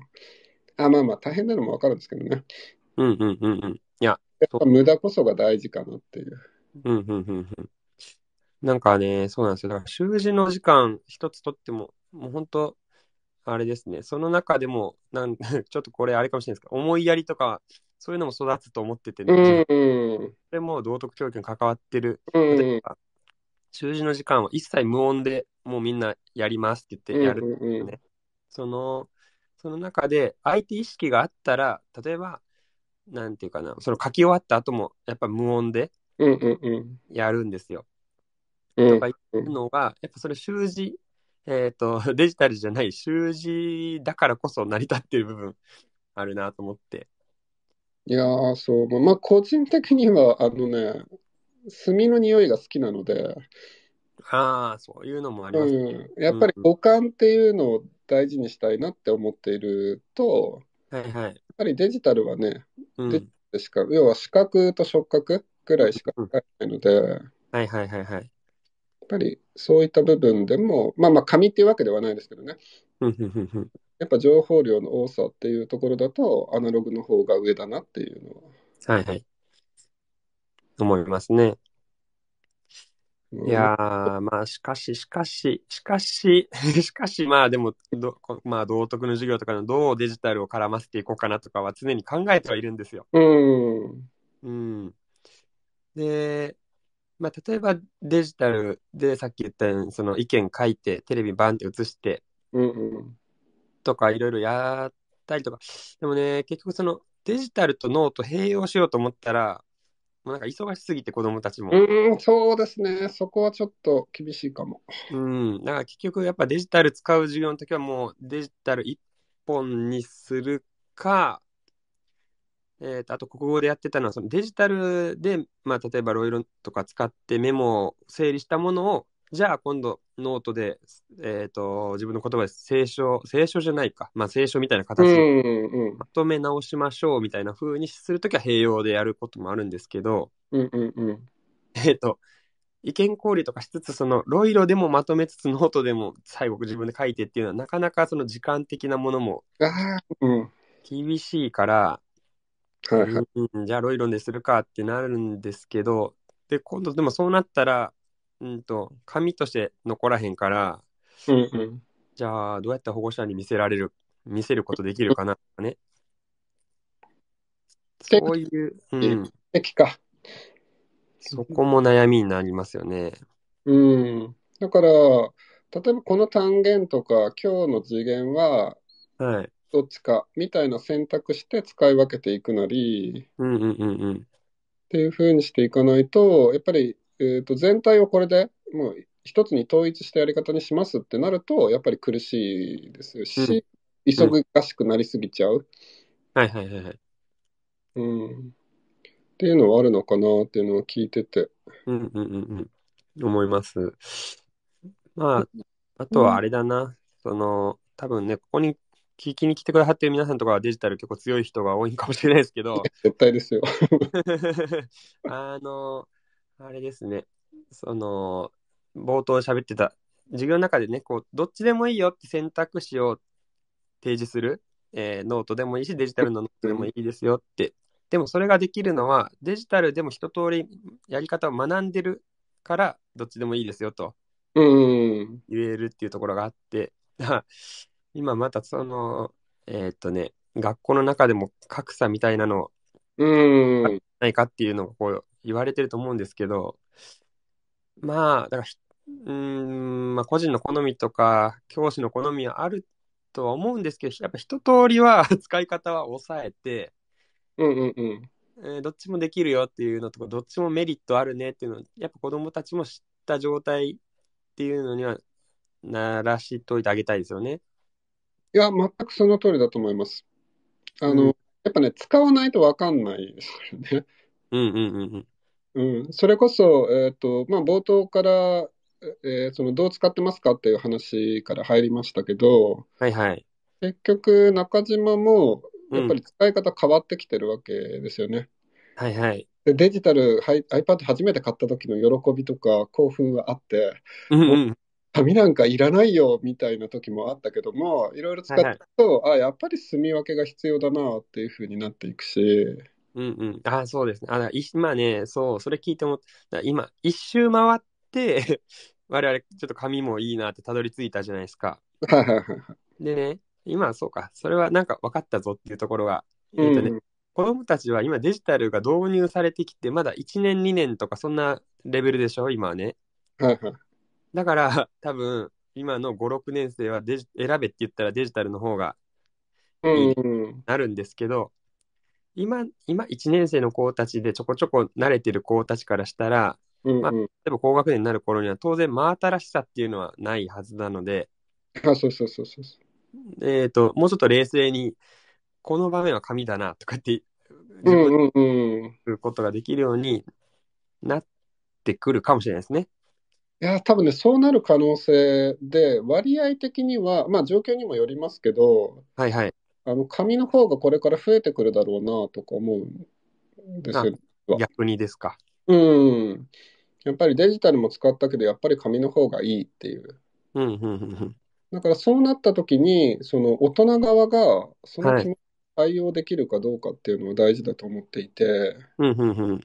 あ、まあまあ大変なのもわかるんですけどね。うんうんうんうん。いや、やっぱ無駄こそが大事かなっていう。うんうんうんうん。なんかね、そうなんですよ。だから習字の時間一つとっても、もう本当、あれですね、その中でも、なん ちょっとこれあれかもしれないですけど、思いやりとか、そういうのも育つと思っててね、うんそれも道徳教育に関わってる。例え習字の時間は一切無音でもうみんなやりますって言ってやるんですよね。うんうんその、その中で相手意識があったら、例えば、なんていうかな、その書き終わった後もやっぱ無音でやるんですよ。とかうのが、やっぱそれ習字、えっ、ー、と、デジタルじゃない習字だからこそ成り立ってる部分あるなと思って。いやー、そう、まあ、個人的には、あのね、炭の匂いが好きなので、ああ、そういうのもありますね、うん。やっぱり五感っていうのを大事にしたいなって思っていると、はいはい、やっぱりデジタルはね、デジタルしか、要は視覚と触覚ぐらいしか使えないので、うん、はいはいはいはい。ぱりそういった部分でも、まあまあ紙っていうわけではないですけどね。やっぱ情報量の多さっていうところだと、アナログの方が上だなっていうのは。はいはい。思いますね。いやー、まあ、しかし、しかし、しかし、しかし、まあ、でも、まあ、道徳の授業とかのどうデジタルを絡ませていこうかなとかは常に考えてはいるんですよ。うん。うん。で、まあ、例えばデジタルでさっき言ったようにその意見書いてテレビバンって映してうんとかいろいろやったりとかでもね結局そのデジタルとノート併用しようと思ったらもうなんか忙しすぎて子供たちも。うん、そうですね。そこはちょっと厳しいかも。うん、だから結局やっぱデジタル使う授業の時はもうデジタル一本にするか、えー、とあと国語でやってたのはそのデジタルで、まあ、例えばロイロとか使ってメモを整理したものをじゃあ今度ノートで、えーと、自分の言葉で聖書聖書じゃないか、まあ、聖書みたいな形でまとめ直しましょうみたいな風にするときは併用でやることもあるんですけど、うんうんうん、えっ、ー、と意見交流とかしつつそのロイロでもまとめつつノートでも最後自分で書いてっていうのはなかなかその時間的なものも厳しいから、はいうん、じゃあロイロンでするかってなるんですけど、で、今度でもそうなったら、うんと、紙として残らへんから、うんうん。じゃあどうやって保護者に見せられる、見せることできるかなとかね。そういう、うん、か。そこも悩みになりますよね。うん。だから、例えばこの単元とか、今日の次元は、はい。どっちかみたいな選択して使い分けていくなり、うんうんうんっていうふうにしていかないと、やっぱり、えー、と全体をこれでもう一つに統一したやり方にしますってなると、やっぱり苦しいですし、うん、急しくなりすぎちゃう。はいはいはいはい。うん。っていうのはあるのかなっていうのを聞いてて。うんうんうんうん。思います。まあ、あとはあれだな。その、多分ね、ここに聞きに来てくださってる皆さんとかはデジタル結構強い人が多いかもしれないですけど。絶対ですよ。あの、あれですね。その、冒頭喋ってた、授業の中でね、こう、どっちでもいいよって選択肢を提示する、えー、ノートでもいいし、デジタルのノートでもいいですよって。でもそれができるのは、デジタルでも一通りやり方を学んでるから、どっちでもいいですよと。言えるっていうところがあって、今またその、えーっとね、学校の中でも格差みたいなのうん。ないかっていうのをこう言われてると思うんですけど、まあ、だからひ、うーん、まあ、個人の好みとか、教師の好みはあるとは思うんですけど、やっぱ一通りは 使い方は抑えて、うんうんうん。えどっちもできるよっていうのとか、どっちもメリットあるねっていうのを、やっぱ子供たちも知った状態っていうのには、ならしといてあげたいですよね。いや、全くその通りだと思います。あの、うん、やっぱね、使わないとわかんないですよね。うんうんうん。うん、それこそ、えっ、ー、と、まあ、冒頭から、えー、その、どう使ってますかっていう話から入りましたけど、はいはい。結局、中島も、やっぱり使い方変わってきてるわけですよね。うん、はいはい。でデジタル、はい、iPad 初めて買った時の喜びとか興奮があって、うんうん、紙なんかいらないよみたいな時もあったけども、いろいろ使っていくと、あ、やっぱり住み分けが必要だなっていうふうになっていくし、うんうん。あ、そうですね。あ、い今ね、そう、それ聞いても、今、一周回って 我々、ちょっと紙もいいなってたどり着いたじゃないですか。でね、今そうか、それはなんか分かったぞっていうところが、えっとね、うん、子供たちは今デジタルが導入されてきて、まだ1年、2年とかそんなレベルでしょ、今はね。だから、多分、今の5、6年生はデジ選べって言ったらデジタルの方がいい、なるんですけど、今、今1年生の子たちでちょこちょこ慣れてる子たちからしたら、うんうんまあ、例えば高学年になる頃には当然真新しさっていうのはないはずなので、あ、そうそうそうそうえっ、ー、と、もうちょっと冷静に、この場面は紙だなとかって、自分で、うんうん、ことができるようになってくるかもしれないですね。いや、多分ね、そうなる可能性で、割合的には、まあ状況にもよりますけど、はいはい。あの、紙の方がこれから増えてくるだろうなとか思うんですよ、逆にですか。うん。やっぱりデジタルも使ったけど、やっぱり紙の方がいいっていう。うん、うん、うんだからそうなった時に、その大人側がその気持ちに対応できるかどうかっていうのは大事だと思っていて、うん、うん、うん。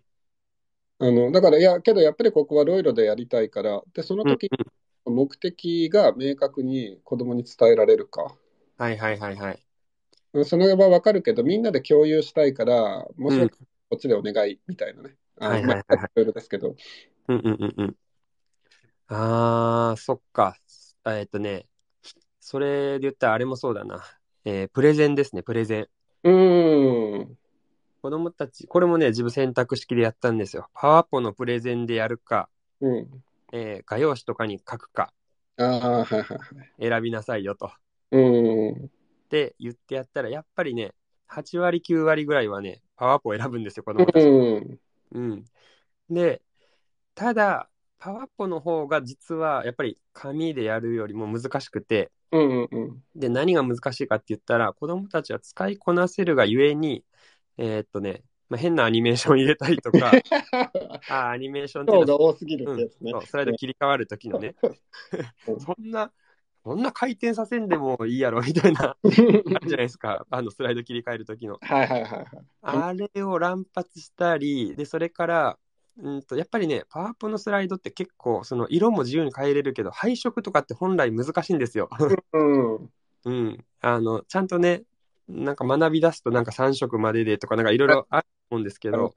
あのだから、いや、けどやっぱりここはロイロでやりたいから、でその時目的が明確に子供に伝えられるか。はいはいはいはい。その場は分かるけど、みんなで共有したいから、もしこっちでお願いみたいなね。はいはいはい、はい。ろいろですけど。うんうんうんうん。あー、そっか。えっとね、それで言ったらあれもそうだな。えー、プレゼンですね、プレゼン。うん。子供たち、これもね、自分選択式でやったんですよ。パワポのプレゼンでやるか、うん。えー、画用紙とかに書くか、選びなさいよと。うん。って言ってやったら、やっぱりね、8割、9割ぐらいはね、パワポを選ぶんですよ、子供たち。うん。うん、で、ただ、パワポの方が実はやっぱり紙でやるよりも難しくて、うんうんで何が難しいかって言ったら子どもたちは使いこなせるがゆえにえー、っとね、まあ、変なアニメーション入れたりとか、あアニメーションっていうの多すぎるってやつね。うん、スライド切り替わるときのね、そんな、こんな回転させんでもいいやろみたいな、あるじゃないですか、あのスライド切り替えるときの。はいはいはい。あれを乱発したり、で、それから、うんとやっぱりね、パワープのスライドって結構、その色も自由に変えれるけど、配色とかって本来難しいんですよ。うん、うん。あの、ちゃんとね、なんか学び出すとなんか3色まででとかなんかいろいろあると思うんですけど、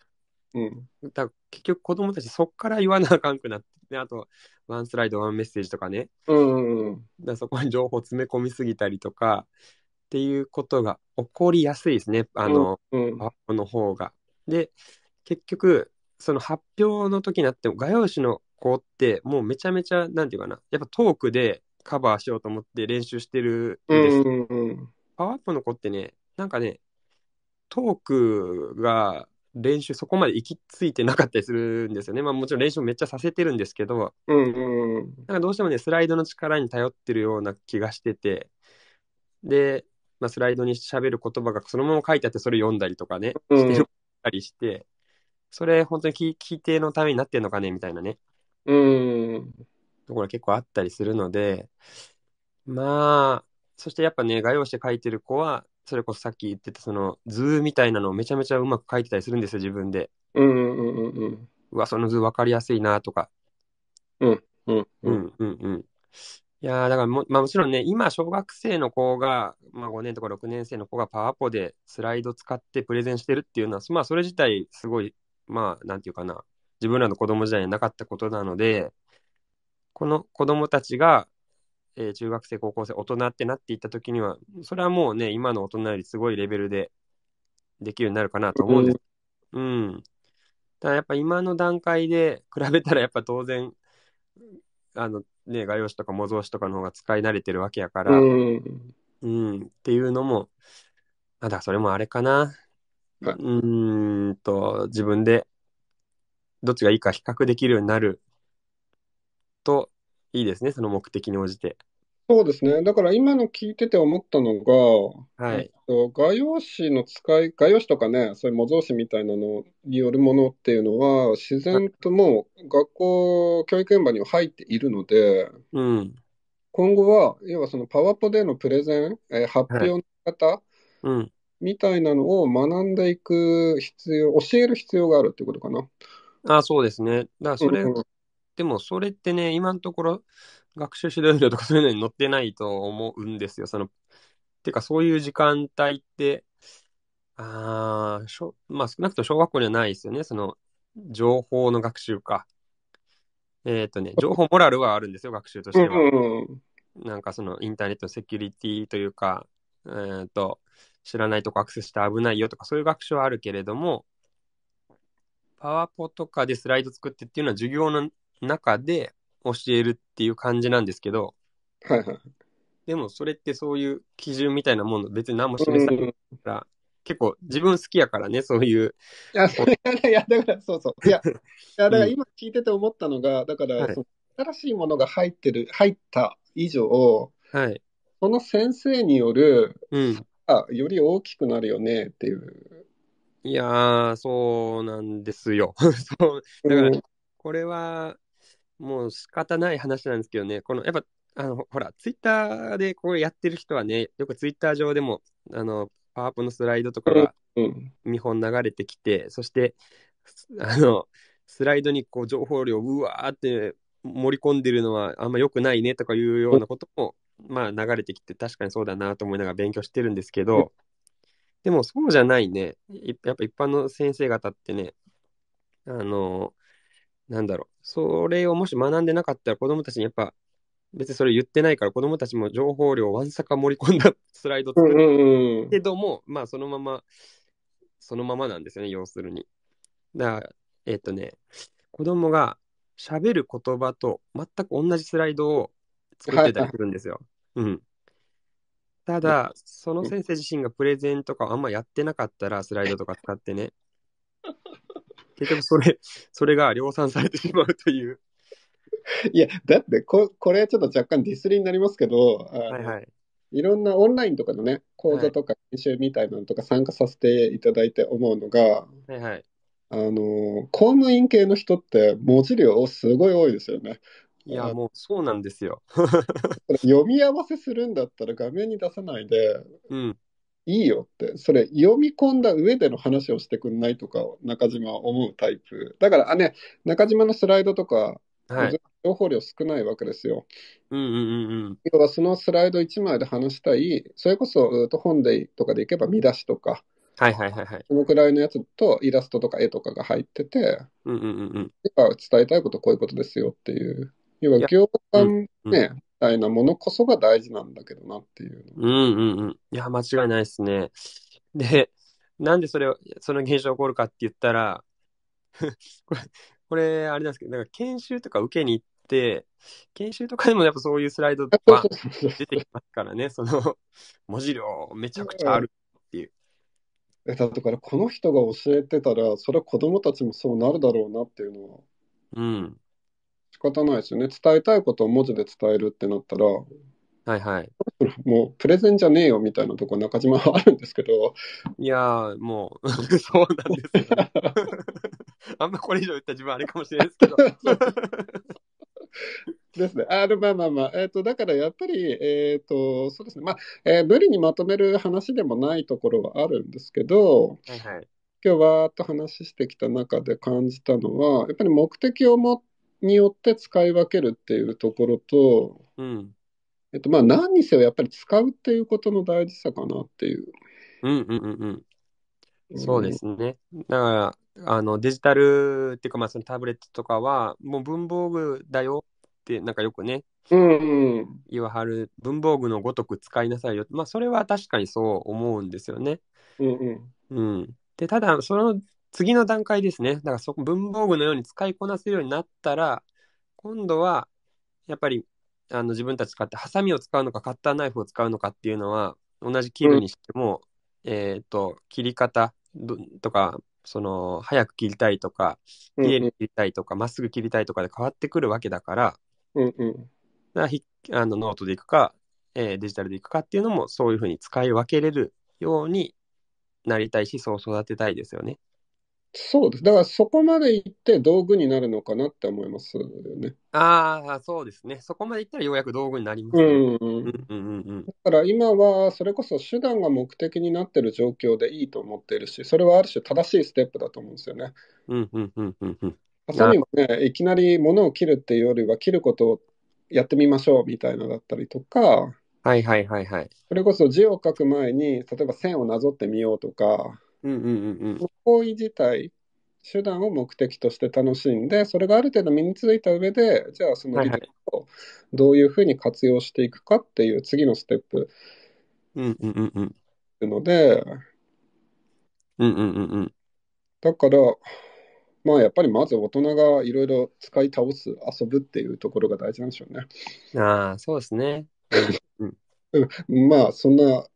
うん、だ結局子供たちそっから言わなあかんくなって、ね、あとワンスライドワンメッセージとかね、うんうんうん、だそこに情報詰め込みすぎたりとかっていうことが起こりやすいですねあの、うんうん、の方が。で結局その発表の時になっても画用紙の子ってもうめちゃめちゃなんていうかなやっぱトークでカバーしようと思って練習してるんです、うんうんうんパワーアップの子ってね、なんかね、トークが練習そこまで行き着いてなかったりするんですよね。まあもちろん練習めっちゃさせてるんですけど、うんうんなんかどうしてもね、スライドの力に頼ってるような気がしてて、で、まあ、スライドに喋る言葉がそのまま書いてあってそれ読んだりとかね、してたりして、うん、それ本当に聞いてのためになってんのかねみたいなね。うん。ところ結構あったりするので、まあ、そしてやっぱね、画用紙で書いてる子は、それこそさっき言ってた、その図みたいなのをめちゃめちゃうまく書いてたりするんですよ、自分で。うんうんうんうん。うわ、その図分かりやすいなとか。うんうんうんうんうん。いやーだからも、まあ、もちろんね、今、小学生の子が、まあ、5年とか6年生の子がパワポでスライド使ってプレゼンしてるっていうのは、まあ、それ自体、すごい、まあ、なんていうかな、自分らの子供時代になかったことなので、この子供たちがえー、中学生、高校生、大人ってなっていった時には、それはもうね、今の大人よりすごいレベルでできるようになるかなと思うんです。うん。ただやっぱ今の段階で比べたらやっぱ当然、あのね、画用紙とか模造紙とかの方が使い慣れてるわけやから、うん、うん、っていうのも、まだそれもあれかな。うーうんと、自分でどっちがいいか比較できるようになると、いいですね、その目的に応じて。そうですね。だから今の聞いてて思ったのが、はい、えっと画用紙の使い、画用紙とかね、そういう模造紙みたいなのによるものっていうのは、自然ともう学校、教育現場には入っているので、うん、今後は、要はそのパワポでのプレゼン、えー、発表の方、はい、うんみたいなのを学んでいく必要、教える必要があるってことかな。あそうですね。だからそれでもそれってね、今のところ学習指導料とかそういうのに載ってないと思うんですよ。その、てかそういう時間帯って、ああ、しょ、まあ少なくとも小学校にはないですよね。その、情報の学習か。えっ、ー、とね、情報モラルはあるんですよ、学習としては。なんかそのインターネットセキュリティというか、えっ、ー、と、知らないとこアクセスして危ないよとか、そういう学習はあるけれども、パワポとかでスライド作ってっていうのは授業の中で教えるっていう感じなんですけど、はいはい。でもそれってそういう基準みたいなもの別に何も示さないから、結構自分好きやからね、そういう。いや、それはねいや、だから、そうそう。いや、いやだから今聞いてて思ったのが、だから、はい新しいものが入ってる、入った以上、はい。その先生による、うん。あ、より大きくなるよねっていう。いやー、そうなんですよ。そう。だから、これは、もう仕方ない話なんですけどね、このやっぱ、あのほら、ツイッターでこうやってる人はね、よくツイッター上でも、あのパワーポのスライドとかが見本流れてきて、うん、そして、あの、スライドにこう情報量、うわーって盛り込んでるのはあんま良くないねとかいうようなことも、まあ流れてきて、確かにそうだなと思いながら勉強してるんですけど、でもそうじゃないね。やっぱ一般の先生方ってね、あの、なんだろう、それをもし学んでなかったら子供たちにやっぱ、別にそれ言ってないから子供たちも情報量をわんさか盛り込んだ スライド作るけども、まあそのまま、そのままなんですよね、要するに。だから、えっ、とね、子供が喋る言葉と全く同じスライドを作ってたりするんですよ。はい、うん。ただ、その先生自身がプレゼンとかあんまやってなかったら、スライドとか使ってね。結局それ、それが量産されてしまうという。いや、だってこ、これちょっと若干ディスりになりますけど、はいはい。いろんなオンラインとかのね、講座とか研修みたいなのとか参加させていただいて思うのが、はいはい。あの、公務員系の人って文字量すごい多いですよね。いや、もうそうなんですよ。読み合わせするんだったら画面に出さないで、うん、いいよって、それ読み込んだ上での話をしてくんないとか、中島は思うタイプ。だから、あね、中島のスライドとか、はい、情報量少ないわけですよ。うんうんうん、要はそのスライド1枚で話したい、それこそ本でとかでいけば見出しとか、はいはいはいはい。そのくらいのやつとイラストとか絵とかが入ってて、うんうんうん、伝えたいことこういうことですよっていう。要は行間ね、うんうん、たいなものこそが大事なんだけどなっていう。うんうんうん。いや、間違いないですね。で、なんでそれを、その現象起こるかって言ったら、これ、これあれなんですけど、なんか研修とか受けに行って、研修とかでもやっぱそういうスライドか出てきますからね、その文字量めちゃくちゃあるっていう。えだからこの人が教えてたら、それは子供たちもそうなるだろうなっていうのは。うん。仕方ないですよね。伝えたいことを文字で伝えるってなったら、はいはい。もうプレゼンじゃねえよみたいなとこ中島はあるんですけど。いやもう、そうなんですよ、ね、あんまこれ以上言った自分あれかもしれないですけど。ですね。あまあまあまあ、えーと、とだからやっぱり、えーとそうですねまあえー、無理にまとめる話でもないところはあるんですけど、はいはい、今日わーっと話してきた中で感じたのは、やっぱり目的を持っによって使い分けるっていうところと、うん、えっと、まあ何にせよやっぱり使うっていうことの大事さかなっていう。うんうんうんうん。そうですね。だから、あのデジタルっていうか、まあ、そのタブレットとかは、もう文房具だよって、なんかよくね、うんうん、言わはる、文房具のごとく使いなさいよ。まあ、それは確かにそう思うんですよね。うん、うん、うん。で、ただ、その次の段階ですね。だからそこ文房具のように使いこなせるようになったら、今度は、やっぱり、あの、自分たち使って、ハサミを使うのか、カッターナイフを使うのかっていうのは、同じ器具にしても、うん、えっ、ー、と、切り方とか、その、早く切りたいとか、家に切りたいとか、ま、うんうん、っすぐ切りたいとかで変わってくるわけだから、うんうん。だあのノートでいくか、えー、デジタルでいくかっていうのも、そういうふうに使い分けれるようになりたいし、そう育てたいですよね。そうです。だからそこまで行って道具になるのかなって思いますよね。ああ、そうですね。そこまで行ったらようやく道具になりますね。うんうんうんうん。だから今はそれこそ手段が目的になってる状況でいいと思っているし、それはある種正しいステップだと思うんですよね。うんうんうんうんうん。ハサミもね、いきなり物を切るっていうよりは切ることをやってみましょうみたいなだったりとか、はいはいはいはい。それこそ字を書く前に、例えば線をなぞってみようとか、うんうんうんうん、行為自体手段を目的として楽しんでそれがある程度身についた上でじゃあその技術をどういうふうに活用していくかっていう次のステップので、うんうんうんうん、だからまあやっぱりまず大人がいろいろ使い倒す遊ぶっていうところが大事なんでしょうね。ああそうですね。うん、まあそんな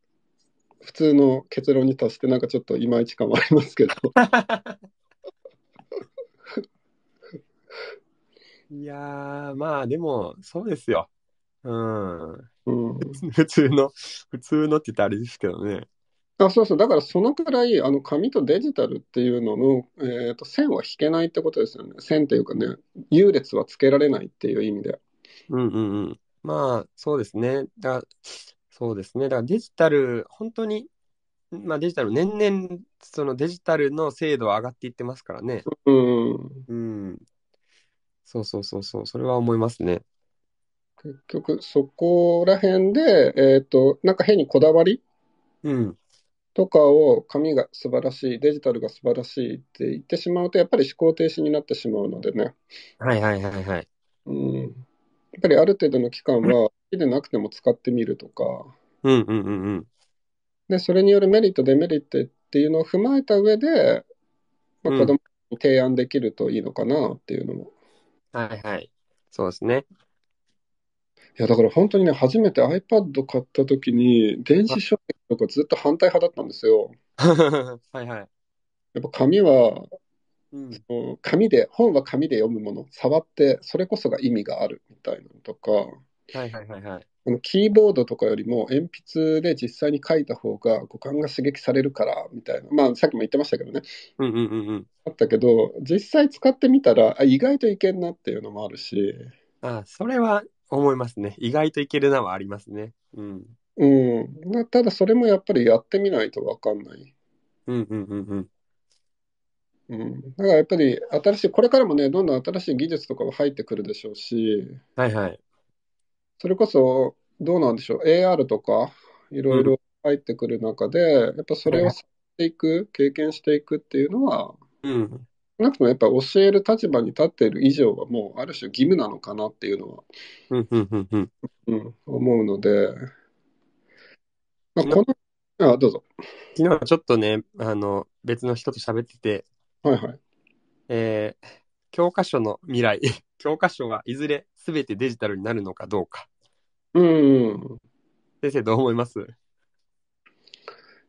普通の結論に達してなんかちょっといまいち感はありますけど いやまあでもそうですよ。うん。うん、普通の、普通のって言ったらあれですけどね。あそうそう、だからそのくらいあの紙とデジタルっていうのの、えーと、と線は引けないってことですよね。線っていうかね、優劣はつけられないっていう意味で。うんうんうん。まあそうですね。だそうですね。だからデジタル、本当に、まあデジタル、年々、そのデジタルの精度は上がっていってますからね。うん。うん。そうそうそうそう、それは思いますね。結局、そこら辺で、えっ、ー、と、なんか変にこだわりうん。とかを紙が素晴らしい、デジタルが素晴らしいって言ってしまうと、やっぱり思考停止になってしまうのでね。はいはいはいはい。うん。やっぱりある程度の期間は、でなくても使ってみるとか、うんうんうんうん、でそれによるメリットデメリットっていうのを踏まえた上で、まあ、子供に提案できるといいのかなっていうのも、うん、はいはいそうですねいやだから本当にね初めて iPad 買った時に電子書籍とかずっと反対派だったんですよ はいはいやっぱ紙は、うん、その紙で本は紙で読むもの触ってそれこそが意味があるみたいなのとかはいはいはいはい。このキーボードとかよりも鉛筆で実際に書いた方が五感が刺激されるからみたいな、まあ、さっきも言ってましたけどね、うんうんうんうん、あったけど実際使ってみたらあ意外といけんなっていうのもあるしあそれは思いますね意外といけるなはありますねうん、うん、ただそれもやっぱりやってみないと分かんないうんうんうんうんうん、だからやっぱり新しいこれからもねどんどん新しい技術とかは入ってくるでしょうし、はいはい、それこそ、どうなんでしょう、AR とか、いろいろ入ってくる中で、うん、やっぱそれをさっていく、経験していくっていうのは、うん、少なくともやっぱ教える立場に立っている以上は、もうある種義務なのかなっていうのは、うんうんうんうん、思うので、まあ、この、あ、どうぞ。昨日はちょっとね、あの、別の人と喋ってて、はいはい。えー、教科書の未来、教科書がいずれ全てデジタルになるのかどうか。うん。先生、どう思います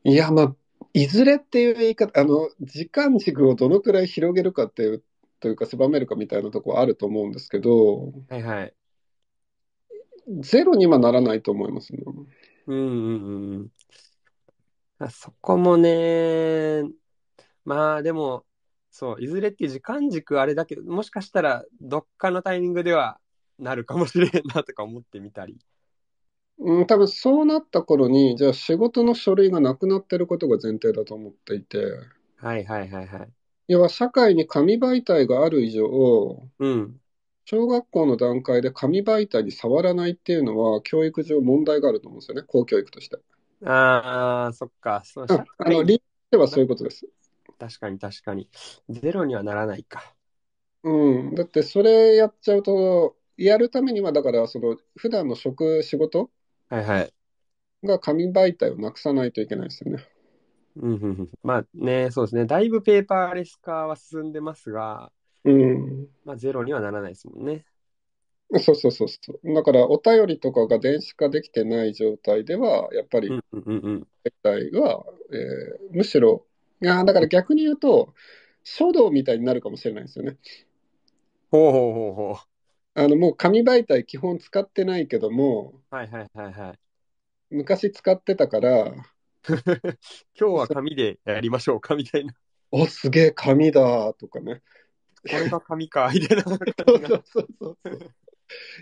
いや、まあ、いずれっていう言い方、あの、時間軸をどのくらい広げるかっていう、というか狭めるかみたいなとこはあると思うんですけど、はいはい。ゼロにはならないと思いますね。うんうんうん。あそこもね、まあでも、そう、いずれっていう時間軸あれだけど、もしかしたらどっかのタイミングではなるかもしれんなとか思ってみたり。うん、多分そうなった頃に、じゃあ仕事の書類がなくなってることが前提だと思っていて。はいはいはいはい。要は社会に紙媒体がある以上、うん、小学校の段階で紙媒体に触らないっていうのは教育上問題があると思うんですよね、公教育として。ああ、そっか。そああの、理由ではそういうことです。確かに確かに。ゼロにはならないか。うん。だってそれやっちゃうと、やるためには、だからその普段の職、仕事はいはい。が紙媒体をなくさないといけないですよね。うんうんうんまあね、そうですね。だいぶペーパーレス化は進んでますが、うん。まあゼロにはならないですもんね。そうそうそうそう。だからお便りとかが電子化できてない状態では、やっぱりうんうんうんえむしろ、いやだから逆に言うと、書道みたいになるかもしれないですよね。ほうほうほうほう。あのもう紙媒体基本使ってないけども、はいはいはいはい。昔使ってたから、今日は紙でやりましょうかみたいな。おすげえ紙だとかね。これが紙かみたいな そうそうそうそう。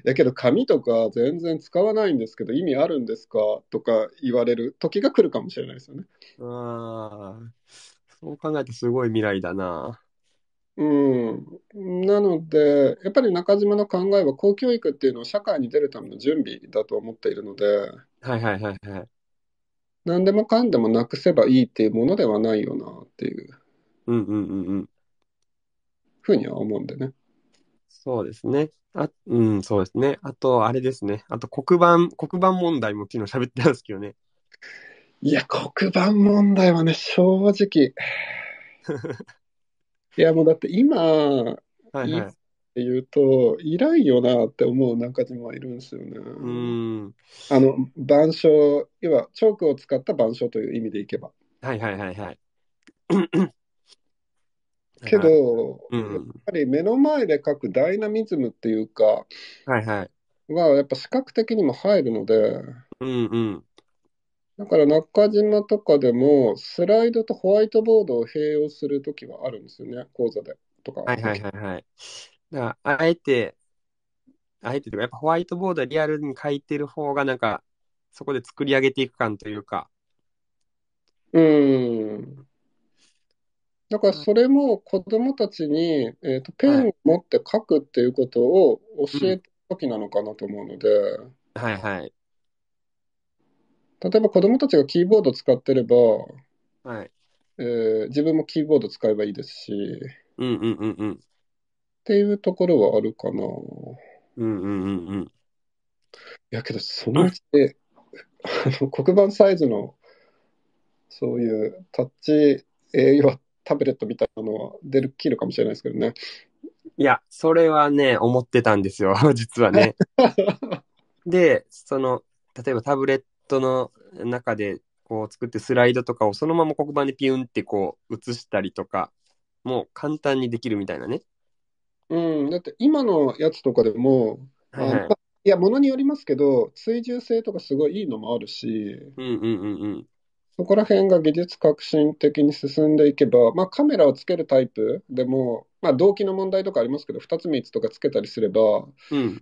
やけど紙とか全然使わないんですけど意味あるんですかとか言われる時が来るかもしれないですよね。ああ、そう考えてすごい未来だな。うん、なので、やっぱり中島の考えは、公教育っていうのは社会に出るための準備だと思っているので、はいはいはいはい。何でもかんでもなくせばいいっていうものではないよなっていううんうんうんうん。ふうには思うんでね。そうですね。あ、うん、そうですね。あと、あれですね。あと、黒板、黒板問題も昨日喋ってたんですけどね。いや、黒板問題はね、正直、いや、もうだって今、はいい。って言うと、いらんよなって思う中島いるんですよね。うん。あの、板書、要はチョークを使った板書という意味でいけば。はいはいはいはい。けど、やっん。ぱり目の前で書くダイナミズムっていうか、はいはい。はやっぱ視覚的にも入るので、うんうん。だから中島とかでも、スライドとホワイトボードを併用するときはあるんですよね、講座でとか。はいはいはいはい。だからあえて、あえてでもやっぱホワイトボードはリアルに書いてる方が、なんか、そこで作り上げていく感というか。うん。だからそれも子どもたちに、えーと、ペンを持って書くっていうことを教えたときなのかなと思うので、はい、はい例えば子供たちがキーボード使ってれば、はいえー、自分もキーボード使えばいいですし、うんうんうんうん。っていうところはあるかな。うんうんうんうん。いやけど、そのうち、あの黒板サイズの、そういうタッチ、えー、要はタブレットみたいなのは出る、切るかもしれないですけどね。いや、それはね、思ってたんですよ、実はね。で、その、例えばタブレット、トの中でこう作ってスライドとかをそのまま黒板にピュンってこう映したりとか、もう簡単にできるみたいなね。うん、だって今のやつとかでも、はいはい、あのいや、ものによりますけど、追従性とかすごいいいのもあるし、うんうんうんそこら辺が技術革新的に進んでいけば、まあ、カメラをつけるタイプでも、まあ、動機の問題とかありますけど、2つ、3つとかつけたりすれば、うん、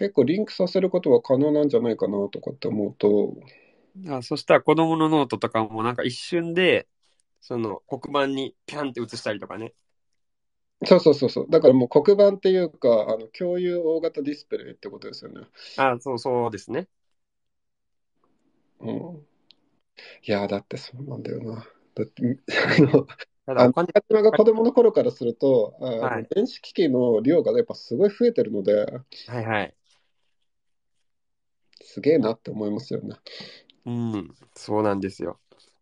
結構リンクさせることは可能なんじゃないかなとかって思うと。あそしたら子供のノートとかもなんか一瞬で、その黒板にピャンって写したりとかね。そうそうそうそう。だからもう黒板っていうか、あの共有大型ディスプレイってことですよね。あそうそうですね。うん。いや、だってそうなんだよな。だって、あの、ただあおの、金島が子供の頃からすると、あはい電子機器の量がやっぱすごい増えてるので、はいはい。すげえなって思いますよね。うん、そうなんですよ。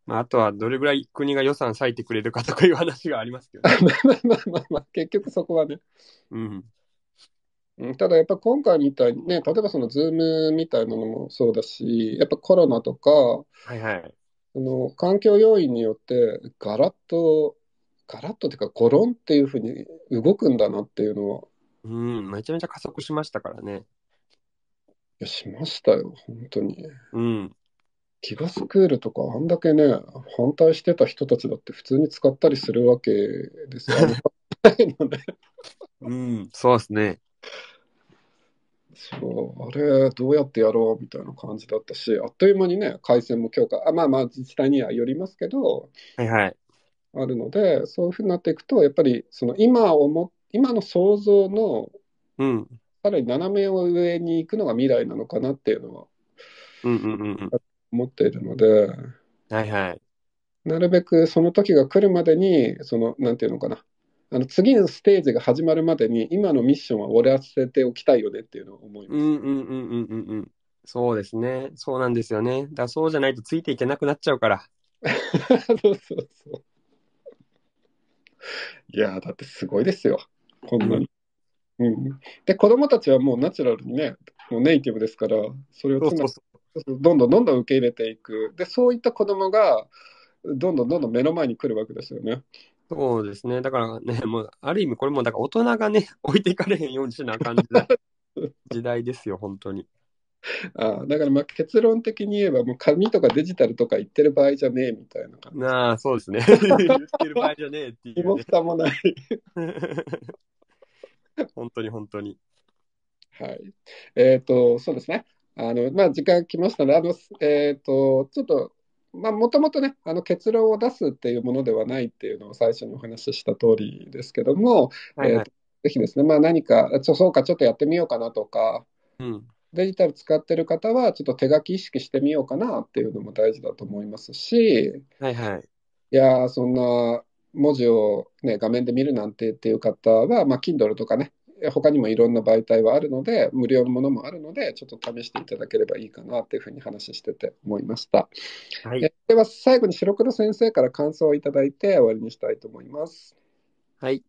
まあ、あとはどれぐらい国が予算割いてくれるかとかいう話がありますけど、ね、まあまあまあ、結局そこはね。うん。ただやっぱ今回みたいにね、例えばそのズームみたいなのもそうだし、やっぱコロナとか、はいはい、その環境要因によってガラッと、ガラッとっていうか、コロンっていうふうに動くんだなっていうのは。うん、めちゃめちゃ加速しましたからね。や、しましたよ、本当に。うん。ギガスクールとか、あんだけね、反対してた人たちだって普通に使ったりするわけですよ。うん。そうですね。そう、あれ、どうやってやろうみたいな感じだったし、あっという間にね、回線も強化、あ、まあまあ、自治体にはよりますけど、はいはい。あるので、そういうふうになっていくと、やっぱり、その今をも、今の想像のうん。さらに斜め上に行くのが未来なのかなっていうのは、うんうんうん、思っているので、はいはい、なるべくその時が来るまでに、その、なんていうのかな、あの次のステージが始まるまでに、今のミッションは終わらせておきたいよねっていうのを思います。うんうんうんうんうんそうですね。そうなんですよね。だそうじゃないとついていけなくなっちゃうから。そうそうそう。いやだってすごいですよ。こんなに。うん、で子供たちはもうナチュラルにねもうネイティブですからそれをどんどんどんどん受け入れていくでそういった子供がどんどんどんどん目の前に来るわけですよね。そうですね。だからね、もう、ある意味これも、だから大人がね、置いていかれへんようにしな感じな時代ですよ、本当に。あだからまあ結論的に言えば、もう紙とかデジタルとか言ってる場合じゃねえみたいな感じ。ああ、そうですね。言ってる場合じゃねえっていう、ね。も 蓋もない。本当に本当に。はい。えっ、ー、と、そうですね。あの、まあ、時間来ましたね。あの、えっ、ー、と、ちょっと、まあ、もともとね、あの結論を出すっていうものではないっていうのを最初にお話しした通りですけども、はいはい、えー、ぜひですね、まあ、何か、そうか、ちょっとやってみようかなとか、うん、デジタル使ってる方は、ちょっと手書き意識してみようかなっていうのも大事だと思いますし、はいはい、いやそんな、文字を、ね、画面で見るなんてっていう方は、まあ、Kindle とかね、他にもいろんな媒体はあるので、無料のものもあるので、ちょっと試していただければいいかなというふうに話してて思いました。はい、では最後に白黒先生から感想をいただいて終わりにしたいと思います。はい。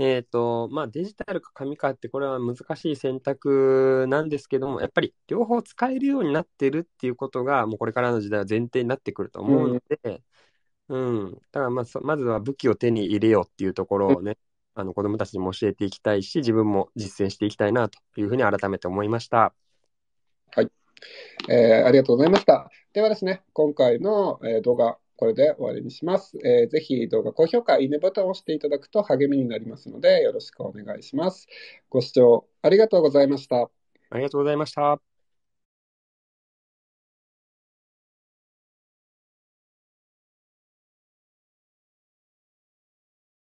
えー、と、まあデジタルか紙かってこれは難しい選択なんですけども、やっぱり両方使えるようになってるっていうことが、もうこれからの時代は前提になってくると思うので、うんうん。だからまあ、まずは武器を手に入れようっていうところをね、あの子供たちにも教えていきたいし、自分も実践していきたいなというふうに改めて思いました。はい。えー、ありがとうございました。ではですね、今回の、えー、動画、これで終わりにします、えー。ぜひ動画高評価、いいねボタンを押していただくと励みになりますので、よろしくお願いします。ご視聴ありがとうございました。ありがとうございました。